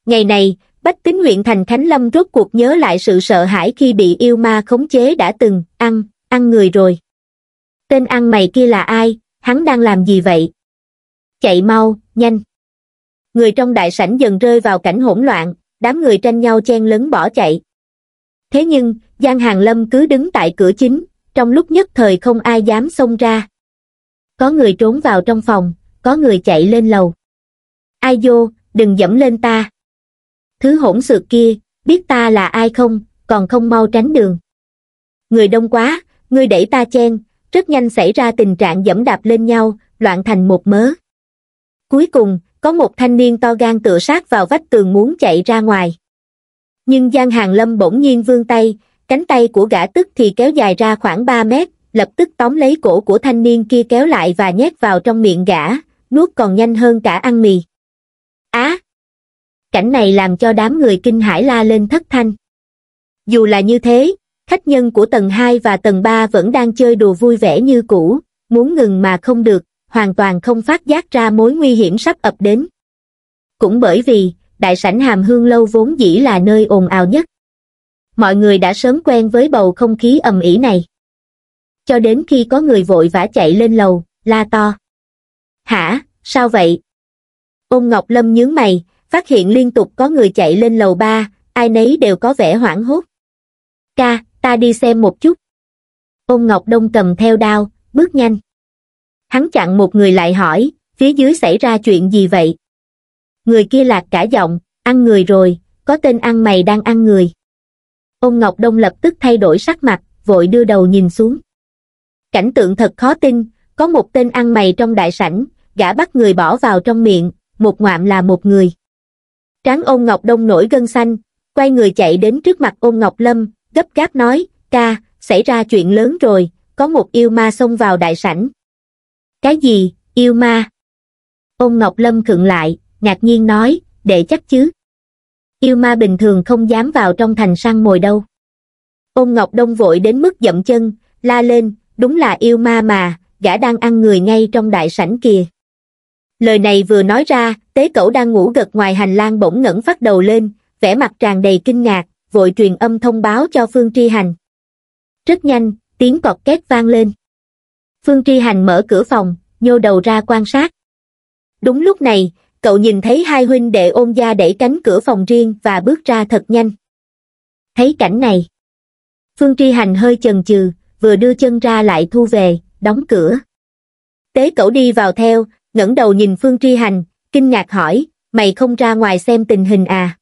Ngày này, Bách tính huyện thành Khánh Lâm rốt cuộc nhớ lại sự sợ hãi khi bị yêu ma khống chế đã từng ăn, ăn người rồi. Tên ăn mày kia là ai, hắn đang làm gì vậy? Chạy mau, nhanh. Người trong đại sảnh dần rơi vào cảnh hỗn loạn, đám người tranh nhau chen lấn bỏ chạy thế nhưng giang hàng lâm cứ đứng tại cửa chính trong lúc nhất thời không ai dám xông ra có người trốn vào trong phòng có người chạy lên lầu ai vô đừng dẫm lên ta thứ hỗn xược kia biết ta là ai không còn không mau tránh đường người đông quá người đẩy ta chen rất nhanh xảy ra tình trạng dẫm đạp lên nhau loạn thành một mớ cuối cùng có một thanh niên to gan tựa sát vào vách tường muốn chạy ra ngoài nhưng giang hàng lâm bỗng nhiên vươn tay cánh tay của gã tức thì kéo dài ra khoảng ba mét lập tức tóm lấy cổ của thanh niên kia kéo lại và nhét vào trong miệng gã nuốt còn nhanh hơn cả ăn mì á cảnh này làm cho đám người kinh hãi la lên thất thanh dù là như thế khách nhân của tầng hai và tầng ba vẫn đang chơi đùa vui vẻ như cũ muốn ngừng mà không được hoàn toàn không phát giác ra mối nguy hiểm sắp ập đến cũng bởi vì đại sảnh hàm hương lâu vốn dĩ là nơi ồn ào nhất. Mọi người đã sớm quen với bầu không khí ầm ĩ này. Cho đến khi có người vội vã chạy lên lầu, la to. Hả, sao vậy? Ôn Ngọc Lâm nhướng mày, phát hiện liên tục có người chạy lên lầu ba, ai nấy đều có vẻ hoảng hốt. Ca, ta đi xem một chút. Ôn Ngọc Đông cầm theo đao, bước nhanh. Hắn chặn một người lại hỏi, phía dưới xảy ra chuyện gì vậy? người kia lạc cả giọng ăn người rồi có tên ăn mày đang ăn người ông ngọc đông lập tức thay đổi sắc mặt vội đưa đầu nhìn xuống cảnh tượng thật khó tin có một tên ăn mày trong đại sảnh gã bắt người bỏ vào trong miệng một ngoạm là một người tráng ông ngọc đông nổi gân xanh quay người chạy đến trước mặt ông ngọc lâm gấp gáp nói ca xảy ra chuyện lớn rồi có một yêu ma xông vào đại sảnh cái gì yêu ma ông ngọc lâm khựng lại ngạc nhiên nói, để chắc chứ. Yêu ma bình thường không dám vào trong thành săn mồi đâu. Ôn Ngọc Đông vội đến mức dậm chân, la lên, đúng là yêu ma mà, gã đang ăn người ngay trong đại sảnh kìa. Lời này vừa nói ra, tế cẩu đang ngủ gật ngoài hành lang bỗng ngẩng phát đầu lên, vẻ mặt tràn đầy kinh ngạc, vội truyền âm thông báo cho Phương Tri Hành. Rất nhanh, tiếng cọt két vang lên. Phương Tri Hành mở cửa phòng, nhô đầu ra quan sát. Đúng lúc này, cậu nhìn thấy hai huynh đệ ôn gia đẩy cánh cửa phòng riêng và bước ra thật nhanh thấy cảnh này phương tri hành hơi chần chừ vừa đưa chân ra lại thu về đóng cửa tế cậu đi vào theo ngẩng đầu nhìn phương tri hành kinh ngạc hỏi mày không ra ngoài xem tình hình à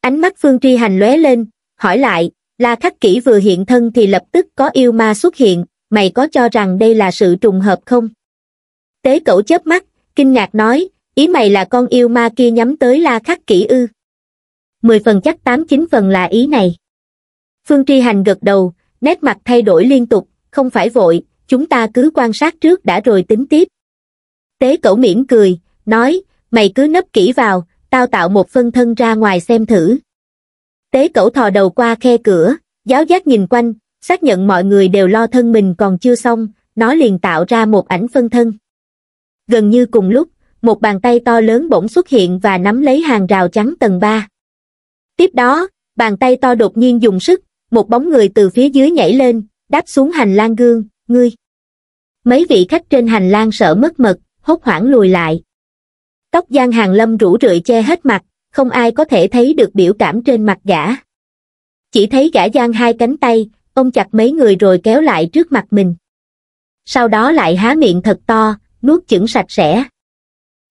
ánh mắt phương tri hành lóe lên hỏi lại la khắc kỹ vừa hiện thân thì lập tức có yêu ma xuất hiện mày có cho rằng đây là sự trùng hợp không tế cậu chớp mắt kinh ngạc nói ý mày là con yêu ma kia nhắm tới la khắc kỹ ư mười phần chắc tám chín phần là ý này phương tri hành gật đầu nét mặt thay đổi liên tục không phải vội chúng ta cứ quan sát trước đã rồi tính tiếp tế cẩu miễn cười nói mày cứ nấp kỹ vào tao tạo một phân thân ra ngoài xem thử tế cẩu thò đầu qua khe cửa giáo giác nhìn quanh xác nhận mọi người đều lo thân mình còn chưa xong nó liền tạo ra một ảnh phân thân gần như cùng lúc một bàn tay to lớn bỗng xuất hiện và nắm lấy hàng rào trắng tầng 3. Tiếp đó, bàn tay to đột nhiên dùng sức, một bóng người từ phía dưới nhảy lên, đáp xuống hành lang gương, ngươi. Mấy vị khách trên hành lang sợ mất mật, hốt hoảng lùi lại. Tóc Giang Hàng Lâm rủ rượi che hết mặt, không ai có thể thấy được biểu cảm trên mặt gã. Chỉ thấy gã giang hai cánh tay, ông chặt mấy người rồi kéo lại trước mặt mình. Sau đó lại há miệng thật to, nuốt chửng sạch sẽ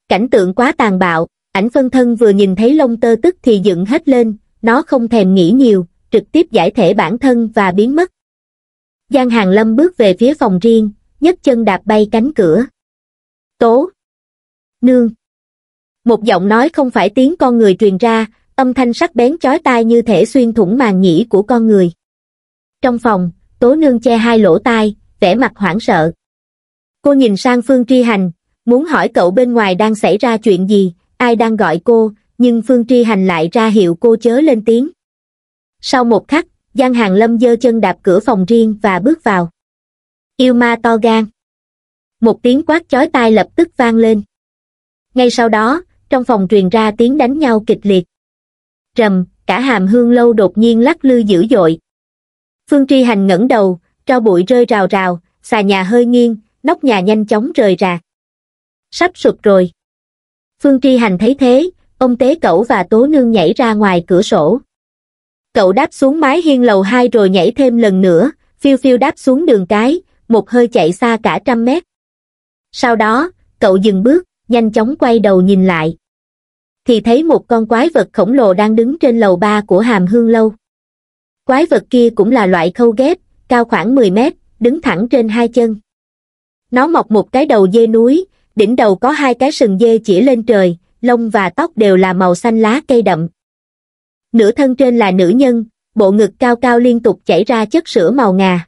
cảnh tượng quá tàn bạo, ảnh phân thân vừa nhìn thấy lông tơ tức thì dựng hết lên, nó không thèm nghĩ nhiều, trực tiếp giải thể bản thân và biến mất. Giang Hàng Lâm bước về phía phòng riêng, nhấc chân đạp bay cánh cửa. Tố! Nương! Một giọng nói không phải tiếng con người truyền ra, âm thanh sắc bén chói tai như thể xuyên thủng màng nhĩ của con người. Trong phòng, Tố Nương che hai lỗ tai, vẻ mặt hoảng sợ. Cô nhìn sang Phương Tri Hành, muốn hỏi cậu bên ngoài đang xảy ra chuyện gì, ai đang gọi cô, nhưng Phương Tri Hành lại ra hiệu cô chớ lên tiếng. Sau một khắc, Giang Hàng Lâm dơ chân đạp cửa phòng riêng và bước vào. Yêu ma to gan. Một tiếng quát chói tai lập tức vang lên. Ngay sau đó, trong phòng truyền ra tiếng đánh nhau kịch liệt. Rầm, cả hàm hương lâu đột nhiên lắc lư dữ dội. Phương Tri Hành ngẩng đầu, cho bụi rơi rào rào, xà nhà hơi nghiêng, nóc nhà nhanh chóng rời rạc sắp sụp rồi. Phương Tri Hành thấy thế, ông tế cẩu và tố nương nhảy ra ngoài cửa sổ. Cậu đáp xuống mái hiên lầu hai rồi nhảy thêm lần nữa, phiêu phiêu đáp xuống đường cái, một hơi chạy xa cả trăm mét. Sau đó, cậu dừng bước, nhanh chóng quay đầu nhìn lại. Thì thấy một con quái vật khổng lồ đang đứng trên lầu ba của hàm hương lâu. Quái vật kia cũng là loại khâu ghép, cao khoảng 10 mét, đứng thẳng trên hai chân. Nó mọc một cái đầu dê núi, đỉnh đầu có hai cái sừng dê chỉ lên trời, lông và tóc đều là màu xanh lá cây đậm. Nửa thân trên là nữ nhân, bộ ngực cao cao liên tục chảy ra chất sữa màu ngà.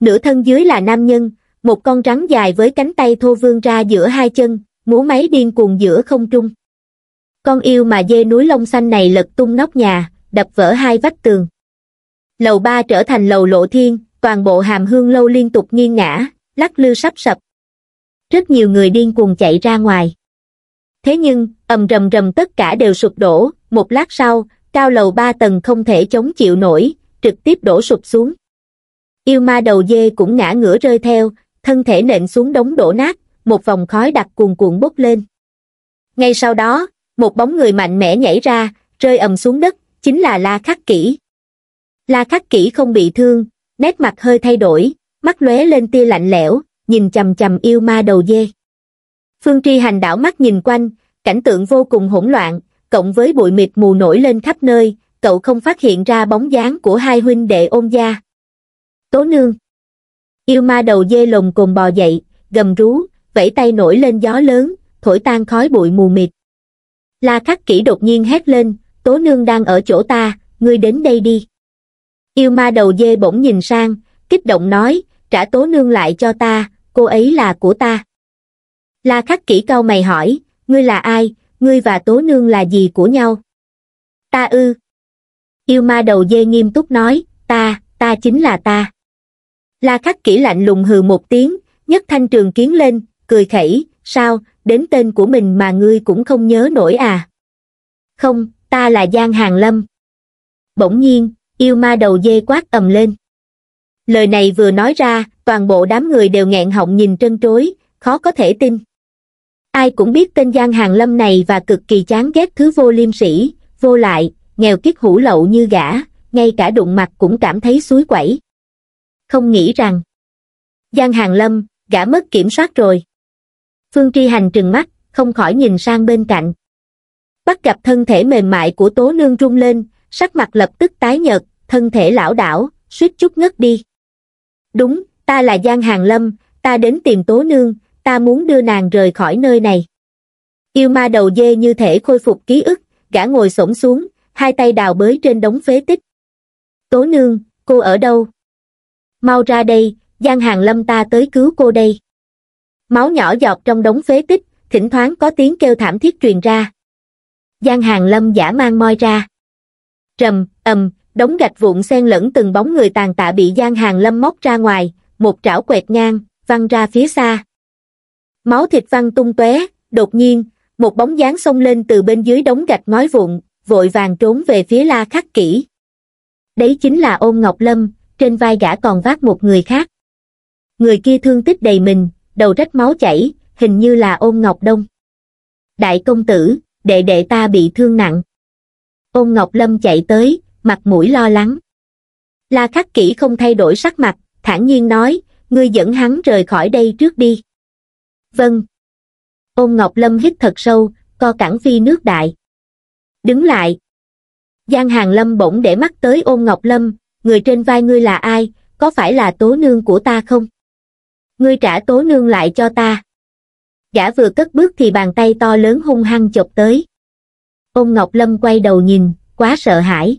Nửa thân dưới là nam nhân, một con rắn dài với cánh tay thô vươn ra giữa hai chân, múa máy điên cuồng giữa không trung. Con yêu mà dê núi lông xanh này lật tung nóc nhà, đập vỡ hai vách tường. Lầu ba trở thành lầu lộ thiên, toàn bộ hàm hương lâu liên tục nghiêng ngã, lắc lư sắp sập, rất nhiều người điên cuồng chạy ra ngoài. Thế nhưng, ầm rầm rầm tất cả đều sụp đổ, một lát sau, cao lầu ba tầng không thể chống chịu nổi, trực tiếp đổ sụp xuống. Yêu ma đầu dê cũng ngã ngửa rơi theo, thân thể nện xuống đống đổ nát, một vòng khói đặc cuồn cuộn bốc lên. Ngay sau đó, một bóng người mạnh mẽ nhảy ra, rơi ầm xuống đất, chính là La Khắc Kỷ. La Khắc Kỷ không bị thương, nét mặt hơi thay đổi, mắt lóe lên tia lạnh lẽo, nhìn chầm chầm yêu ma đầu dê. Phương Tri Hành đảo mắt nhìn quanh, cảnh tượng vô cùng hỗn loạn, cộng với bụi mịt mù nổi lên khắp nơi, cậu không phát hiện ra bóng dáng của hai huynh đệ ôn gia. Tố nương Yêu ma đầu dê lồng cồn bò dậy, gầm rú, vẫy tay nổi lên gió lớn, thổi tan khói bụi mù mịt. La khắc kỹ đột nhiên hét lên, tố nương đang ở chỗ ta, ngươi đến đây đi. Yêu ma đầu dê bỗng nhìn sang, kích động nói, trả tố nương lại cho ta, cô ấy là của ta. La khắc kỹ cao mày hỏi, ngươi là ai, ngươi và tố nương là gì của nhau? Ta ư. Yêu ma đầu dê nghiêm túc nói, ta, ta chính là ta. La khắc kỹ lạnh lùng hừ một tiếng, nhất thanh trường kiến lên, cười khẩy, sao, đến tên của mình mà ngươi cũng không nhớ nổi à? Không, ta là Giang Hàng Lâm. Bỗng nhiên, yêu ma đầu dê quát ầm lên lời này vừa nói ra toàn bộ đám người đều nghẹn họng nhìn trân trối khó có thể tin ai cũng biết tên giang hàng lâm này và cực kỳ chán ghét thứ vô liêm sĩ vô lại nghèo kiết hủ lậu như gã ngay cả đụng mặt cũng cảm thấy suối quẩy không nghĩ rằng giang hàng lâm gã mất kiểm soát rồi phương tri hành trừng mắt không khỏi nhìn sang bên cạnh bắt gặp thân thể mềm mại của tố nương rung lên sắc mặt lập tức tái nhợt thân thể lão đảo suýt chút ngất đi Đúng, ta là Giang Hàng Lâm, ta đến tìm Tố Nương, ta muốn đưa nàng rời khỏi nơi này. Yêu ma đầu dê như thể khôi phục ký ức, gã ngồi xổm xuống, hai tay đào bới trên đống phế tích. Tố Nương, cô ở đâu? Mau ra đây, Giang Hàng Lâm ta tới cứu cô đây. Máu nhỏ giọt trong đống phế tích, thỉnh thoáng có tiếng kêu thảm thiết truyền ra. Giang Hàng Lâm giả mang moi ra. trầm ầm, đống gạch vụn xen lẫn từng bóng người tàn tạ bị giang hàng lâm móc ra ngoài một trảo quẹt ngang văng ra phía xa máu thịt văng tung tóe đột nhiên một bóng dáng xông lên từ bên dưới đống gạch ngói vụn vội vàng trốn về phía la khắc kỹ đấy chính là ôn ngọc lâm trên vai gã còn vác một người khác người kia thương tích đầy mình đầu rách máu chảy hình như là ôn ngọc đông đại công tử đệ đệ ta bị thương nặng ôn ngọc lâm chạy tới mặt mũi lo lắng la khắc kỹ không thay đổi sắc mặt thản nhiên nói ngươi dẫn hắn rời khỏi đây trước đi vâng ôn ngọc lâm hít thật sâu co cẳng phi nước đại đứng lại giang hàng lâm bỗng để mắt tới ôn ngọc lâm người trên vai ngươi là ai có phải là tố nương của ta không ngươi trả tố nương lại cho ta gã vừa cất bước thì bàn tay to lớn hung hăng chộp tới ôn ngọc lâm quay đầu nhìn quá sợ hãi